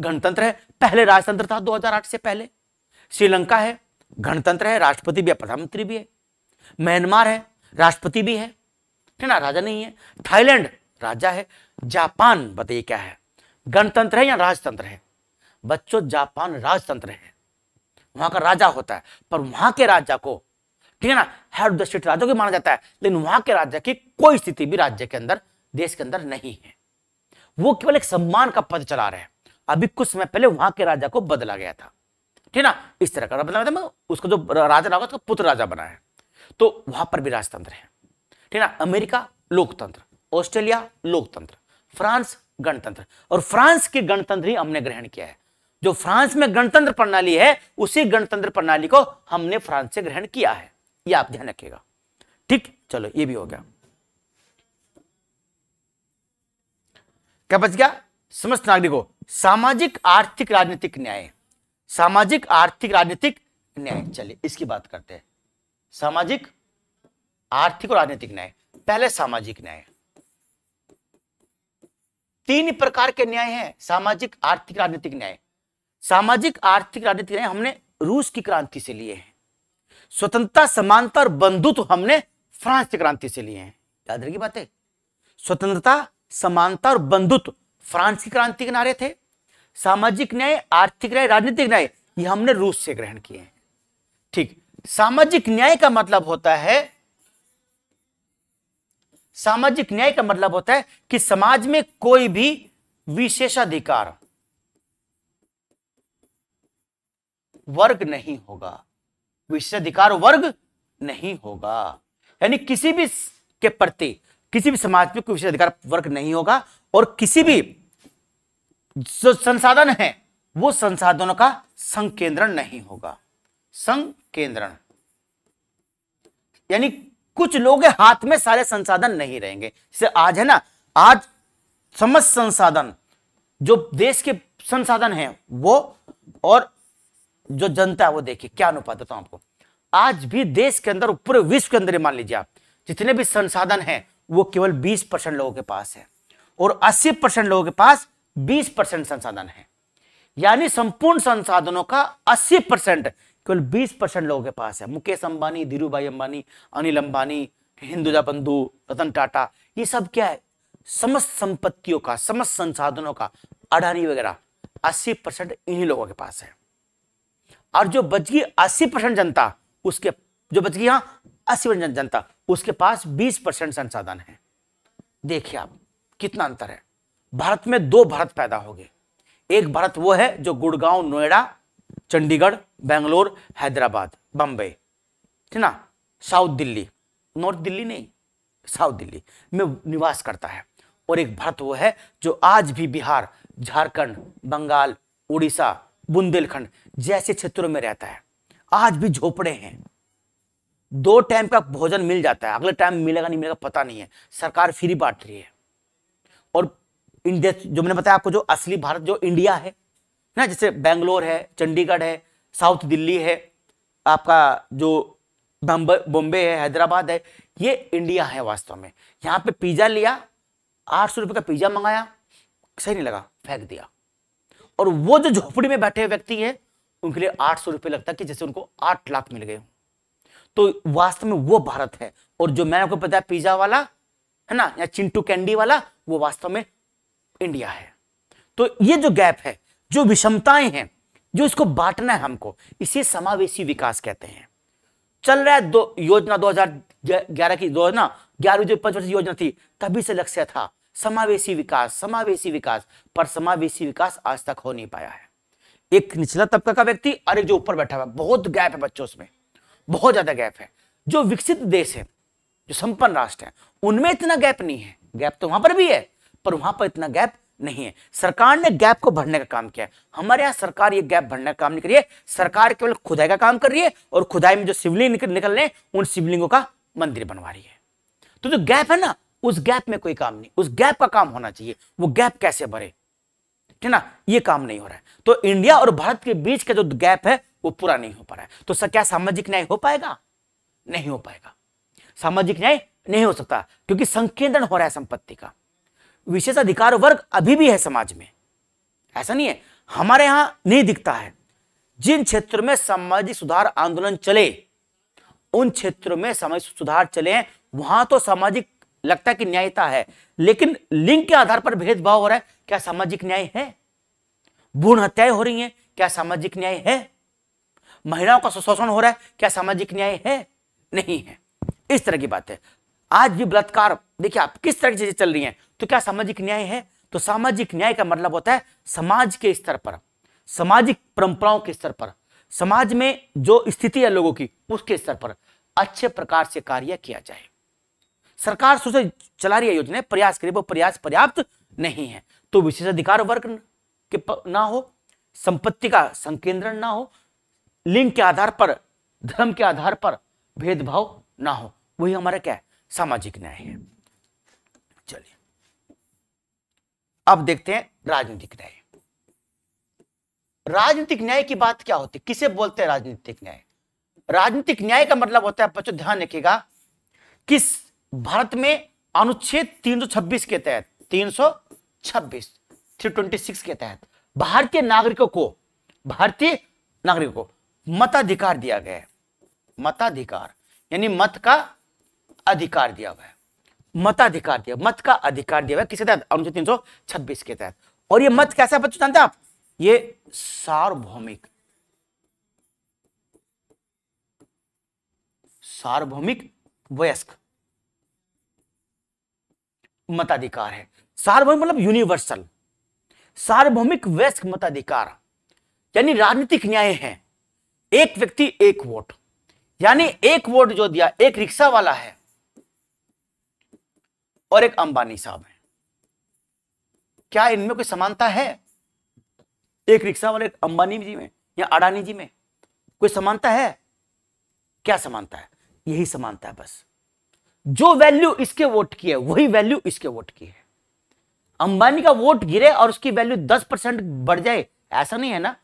गणतंत्र है पहले राजतंत्र था 2008 से पहले श्रीलंका है गणतंत्र है राष्ट्रपति भी है प्रधानमंत्री भी है म्यांमार है राष्ट्रपति भी है ठीक ना राजा नहीं है थाईलैंड राजा है जापान बताइए क्या है गणतंत्र है या राजतंत्र है बच्चों जापान राजतंत्र है वहां का राजा होता है पर वहां के राजा को ठीक है ना हेड ऑफ द स्टेट राज्यों के माना जाता है लेकिन वहां के राज्य की कोई स्थिति भी राज्य के अंदर देश के अंदर नहीं है वो केवल एक सम्मान का पद चला रहे हैं अभी कुछ समय पहले वहां के राजा को बदला गया था ठीक ना इस तरह का मतलब उसका जो राजा रहा उसका पुत्र राजा बना है तो वहां पर भी राजतंत्र है ठीक ना अमेरिका लोकतंत्र ऑस्ट्रेलिया लोकतंत्र फ्रांस गणतंत्र और फ्रांस के गणतंत्र ही हमने ग्रहण किया है जो फ्रांस में गणतंत्र प्रणाली है उसी गणतंत्र प्रणाली को हमने फ्रांस से ग्रहण किया है ये आप ध्यान रखिएगा ठीक चलो ये भी हो गया क्या बच गया समस्त नागरिकों सामाजिक आर्थिक राजनीतिक न्याय सामाजिक आर्थिक राजनीतिक न्याय चलिए इसकी बात करते हैं सामाजिक आर्थिक और राजनीतिक न्याय पहले सामाजिक न्याय तीन प्रकार के न्याय हैं सामाजिक आर्थिक राजनीतिक न्याय सामाजिक आर्थिक राजनीतिक न्याय हमने रूस की क्रांति से लिए हैं स्वतंत्रता समानता और बंधुत्व हमने फ्रांस की क्रांति से लिए हैं याद रहेगी बातें स्वतंत्रता समानता और बंधुत्व फ्रांस की क्रांति के नारे थे सामाजिक न्याय आर्थिक न्याय राजनीतिक न्याय ये हमने रूस से ग्रहण किए हैं ठीक सामाजिक न्याय का मतलब होता है सामाजिक न्याय का मतलब होता है कि समाज में कोई भी विशेषाधिकार वर्ग नहीं होगा विशेषाधिकार वर्ग नहीं होगा यानी किसी भी के प्रति किसी भी समाज में कोई विशेषाधिकार वर्ग नहीं होगा और किसी भी जो संसाधन है वो संसाधनों का संकेंद्रण नहीं होगा संकेंद्रण यानी कुछ लोग हाथ में सारे संसाधन नहीं रहेंगे जैसे आज है ना आज समस्त संसाधन जो देश के संसाधन है वो और जो जनता है वो देखिए क्या अनुपात बताऊं आपको आज भी देश के अंदर पूरे विश्व के अंदर मान लीजिए आप जितने भी संसाधन है वो केवल बीस परसेंट लोगों के पास है और अस्सी परसेंट लोगों के पास बीस परसेंट संसाधन है यानी संपूर्ण संसाधनों का अस्सी परसेंट केवल बीस परसेंट लोगों के पास है मुकेश अंबानी धीरू भाई अंबानी अनिल अंबानी हिंदुजा बंधु रतन टाटा ये सब क्या है समस्त संपत्तियों का समस्त संसाधनों का अडानी वगैरह अस्सी परसेंट इन्हीं लोगों के पास है और जो बच गई अस्सी परसेंट जनता उसके जो बच गई अस्सी परसेंट जनता उसके पास बीस परसेंट संसाधन है देखिए आप कितना अंतर है भारत में दो भारत पैदा हो गए एक भारत वो है जो गुड़गांव नोएडा चंडीगढ़ बेंगलोर हैदराबाद बंबई ठीक ना साउथ दिल्ली नॉर्थ दिल्ली नहीं साउथ दिल्ली में निवास करता है और एक भारत वो है जो आज भी बिहार झारखंड बंगाल उड़ीसा बुंदेलखंड जैसे क्षेत्रों में रहता है आज भी झोपड़े हैं दो टाइम का भोजन मिल जाता है अगले टाइम मिलेगा नहीं मिलेगा पता नहीं है सरकार फ्री बांट रही है और इंडिया जो मैंने बताया आपको जो असली भारत जो इंडिया है ना जैसे बेंगलोर है चंडीगढ़ है साउथ दिल्ली है आपका जो बॉम्बे है हैदराबाद है ये इंडिया है वास्तव में यहाँ पे पिज़्ज़ा लिया आठ सौ रुपये का पिज़्ज़ा मंगाया सही नहीं लगा फेंक दिया और वो जो झोपड़ी में बैठे व्यक्ति हैं उनके लिए आठ सौ रुपये लगता है कि जैसे उनको आठ लाख मिल गए तो वास्तव में वो भारत है और जो मैंने आपको बताया पिज्जा वाला है ना या चिंटू कैंडी वाला वो वास्तव में इंडिया है तो ये जो गैप है जो विषमताएं हैं जो इसको बांटना है हमको इसे समावेशी विकास कहते हैं चल रहा है दो योजना 2011 की योजना ग्यारहवीं जो पंचवर्षीय योजना थी तभी से लक्ष्य था समावेशी विकास समावेशी विकास पर समावेशी विकास आज तक हो नहीं पाया है एक निचला तबका का व्यक्ति और एक जो ऊपर बैठा हुआ बहुत गैप है बच्चों उसमें बहुत ज्यादा गैप है जो विकसित देश है जो संपन्न राष्ट्र है उनमें इतना गैप नहीं है गैप तो वहां पर भी है पर वहां पर इतना गैप नहीं है सरकार ने गैप को भरने का काम किया है हमारे यहाँ सरकार ये गैप भरने का काम नहीं कर रही है सरकार केवल खुदाई का काम कर रही है और खुदाई में जो शिवलिंग निकल निकल रहे हैं उन शिवलिंगों का मंदिर बनवा रही है तो जो गैप है ना उस गैप में कोई काम नहीं उस गैप का काम होना चाहिए वो गैप कैसे भरे ठीक ना ये काम नहीं हो रहा है तो इंडिया और भारत के बीच का जो गैप है वो पूरा नहीं हो पा रहा है तो क्या सामाजिक न्याय हो पाएगा नहीं हो पाएगा सामाजिक न्याय नहीं हो सकता क्योंकि संकेंद्रण हो रहा है संपत्ति का विशेष अधिकार वर्ग अभी भी है समाज में ऐसा नहीं है हमारे यहां नहीं दिखता है जिन क्षेत्रों में सामाजिक सुधार आंदोलन चले उन क्षेत्रों में सामाजिक सुधार चले हैं वहां तो सामाजिक लगता है कि न्यायता है लेकिन लिंग के आधार पर भेदभाव हो रहा है क्या सामाजिक न्याय है भूण हत्याएं हो रही हैं क्या सामाजिक न्याय है महिलाओं का शोषण हो रहा है क्या सामाजिक न्याय है नहीं है इस तरह की बात है आज भी बलात्कार देखिए आप किस तरह की चीजें चल रही हैं तो क्या सामाजिक न्याय है तो सामाजिक न्याय का मतलब होता है समाज के स्तर पर सामाजिक परंपराओं के स्तर पर समाज में जो स्थिति है लोगों की उसके स्तर पर अच्छे प्रकार से कार्य किया जाए सरकार सोचे चला रही है योजना प्रयास करिए वो प्रयास पर्याप्त नहीं है तो विशेष अधिकार वर्ग के ना हो संपत्ति का संकेंद्रण ना हो लिंग के आधार पर धर्म के आधार पर भेदभाव ना हो वही हमारा क्या है सामाजिक न्याय है चलिए अब देखते हैं राजनीतिक न्याय राजनीतिक न्याय की बात क्या होती है किसे बोलते हैं राजनीतिक न्याय राजनीतिक न्याय का मतलब होता है बच्चों ध्यान रखिएगा किस भारत में अनुच्छेद 326 के तहत 326 326 के तहत भारतीय नागरिकों को भारतीय नागरिकों को मताधिकार दिया गया है मताधिकार यानी मत का अधिकार दिया गया है मताधिकार दिया मत का अधिकार दिया गया किसके तहत अनुच्छेद 326 के तहत और ये मत कैसा बच्चों जानते आप ये सार्वभौमिक सार्वभौमिक वयस्क मताधिकार है मतलब सार्वभौमिक मतलब यूनिवर्सल सार्वभौमिक वैश्विक मताधिकार यानी राजनीतिक न्याय है एक व्यक्ति एक वोट यानी एक वोट जो दिया एक रिक्शा वाला है और एक अंबानी साहब है क्या इनमें कोई समानता है एक रिक्शा वाले अंबानी जी में या अडानी जी में कोई समानता है क्या समानता है यही समानता है बस जो वैल्यू इसके वोट की है वही वैल्यू इसके वोट की है अंबानी का वोट गिरे और उसकी वैल्यू दस परसेंट बढ़ जाए ऐसा नहीं है ना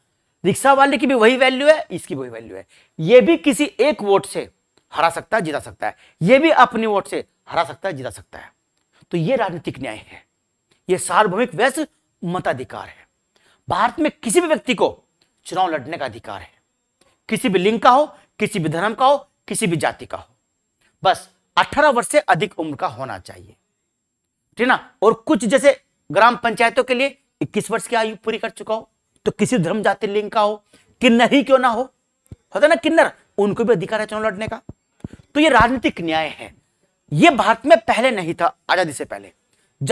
रिक्शा वाले की भी वही वैल्यू है इसकी वही वैल्यू है यह भी किसी एक वोट से हरा सकता है जिता सकता है यह भी अपनी वोट से हरा सकता है जिता सकता है तो यह राजनीतिक न्याय है यह सार्वभौमिक वैश्य मताधिकार है भारत में किसी भी व्यक्ति को चुनाव लड़ने का अधिकार है किसी भी लिंग का हो किसी भी धर्म का हो किसी भी जाति का हो बस अठारह वर्ष से अधिक उम्र का होना चाहिए ठीक ना और कुछ जैसे ग्राम पंचायतों के लिए इक्कीस वर्ष की आयु पूरी कर चुका हो तो किसी धर्म जाति लिंग का हो किन्नर ही क्यों ना हो होता ना किन्नर उनको भी अधिकार है चुनाव लड़ने का तो ये राजनीतिक न्याय है ये भारत में पहले नहीं था आजादी से पहले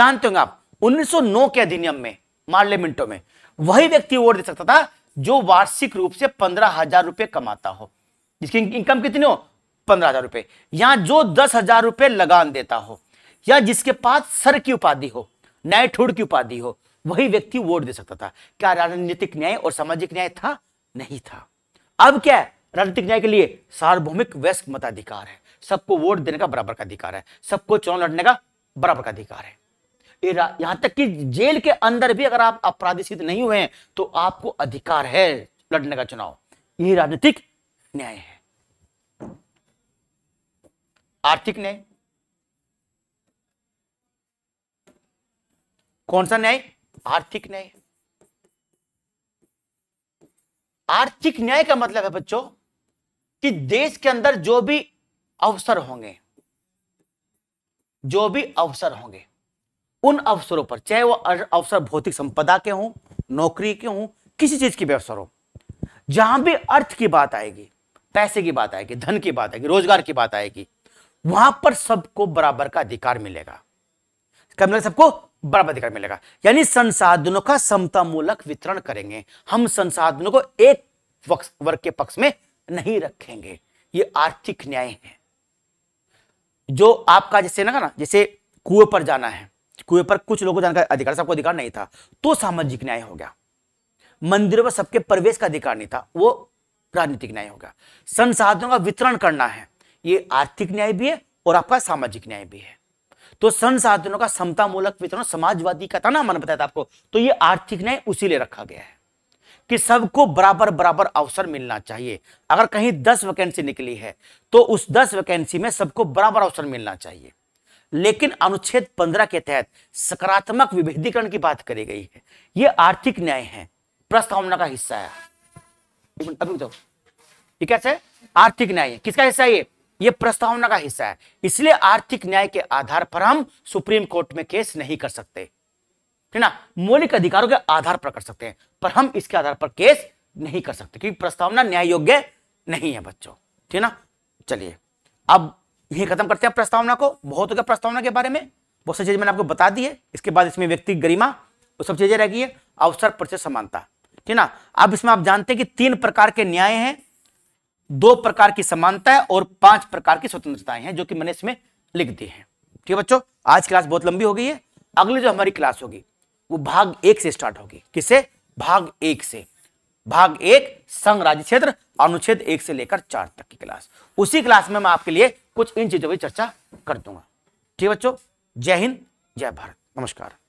जानते होंगे आप 1909 के अधिनियम में पार्लियामेंटो में वही व्यक्ति वोट दे सकता था जो वार्षिक रूप से पंद्रह हजार रुपए कमाता हो जिसकी इनकम कितनी हो पंद्रह हजार रुपए या जो दस हजार रुपए लगान देता हो या जिसके पास सर की उपाधि हो नाइटहुड की उपाधि हो वही व्यक्ति वोट दे सकता था क्या राजनीतिक न्याय और सामाजिक न्याय था नहीं था अब क्या राजनीतिक न्याय के लिए सार्वभौमिक वयस्क मताधिकार है सबको वोट देने का बराबर का अधिकार है सबको चुनाव लड़ने का बराबर का अधिकार है यहां तक कि जेल के अंदर भी अगर आप अपराधी सिद्ध नहीं हुए हैं तो आपको अधिकार है लड़ने का चुनाव ये राजनीतिक न्याय है आर्थिक न्याय कौन सा न्याय आर्थिक न्याय आर्थिक न्याय का मतलब है बच्चों कि देश के अंदर जो भी अवसर होंगे जो भी अवसर होंगे उन अवसरों पर चाहे वो अवसर भौतिक संपदा के हों नौकरी के हों किसी चीज के भी अवसर हो जहां भी अर्थ की बात आएगी पैसे की बात आएगी धन की बात आएगी रोजगार की बात आएगी वहां पर सबको बराबर का अधिकार मिलेगा क्या मिलेगा सबको बराबर अधिकार मिलेगा यानी संसाधनों का समता मूलक वितरण करेंगे हम संसाधनों को एक वर्ग के पक्ष में नहीं रखेंगे ये आर्थिक न्याय है जो आपका जैसे ना ना जैसे कुएं पर जाना है कुएं पर कुछ लोगों को जाने का अधिकार सबको अधिकार नहीं था तो सामाजिक न्याय हो गया मंदिरों पर सबके प्रवेश का अधिकार नहीं था वो राजनीतिक न्याय हो गया संसाधनों का वितरण करना है ये आर्थिक न्याय भी है और आपका सामाजिक न्याय भी है तो संसाधनों का समता मूलक वितरण समाजवादी का था ना मैंने बताया था आपको तो ये आर्थिक न्याय उसी लिए रखा गया है कि सबको बराबर बराबर अवसर मिलना चाहिए अगर कहीं दस वैकेंसी निकली है तो उस दस वैकेंसी में सबको बराबर अवसर मिलना चाहिए लेकिन अनुच्छेद पंद्रह के तहत सकारात्मक विभेदीकरण की बात करी गई है यह आर्थिक न्याय है प्रस्तावना का हिस्सा है अभी तो ये कैसे आर्थिक न्याय है किसका हिस्सा है ये यह प्रस्तावना का हिस्सा है इसलिए आर्थिक न्याय के आधार पर हम सुप्रीम कोर्ट में केस नहीं कर सकते ठीक ना मौलिक अधिकारों के आधार पर कर सकते हैं पर हम इसके आधार पर केस नहीं कर सकते क्योंकि प्रस्तावना न्याय योग्य नहीं है बच्चों ठीक ना चलिए अब यही खत्म करते हैं प्रस्तावना को बहुत हो गया प्रस्तावना के बारे में बहुत सारी चीज मैंने आपको बता दी है इसके बाद इसमें व्यक्ति गरिमा वो सब चीजें रह गई है अवसर परिचय समानता ठीक ना अब इसमें आप जानते हैं कि तीन प्रकार के न्याय हैं दो प्रकार की समानता है और पांच प्रकार की स्वतंत्रताएं हैं जो कि मैंने इसमें लिख दी है ठीक है बच्चों आज क्लास बहुत लंबी हो गई है अगली जो हमारी क्लास होगी वो भाग एक से स्टार्ट होगी किससे भाग एक से भाग एक संघ राज्य क्षेत्र अनुच्छेद एक से लेकर चार तक की क्लास उसी क्लास में मैं आपके लिए कुछ इन चीजों पर चर्चा कर दूंगा ठीक है बच्चों जय हिंद जय भारत नमस्कार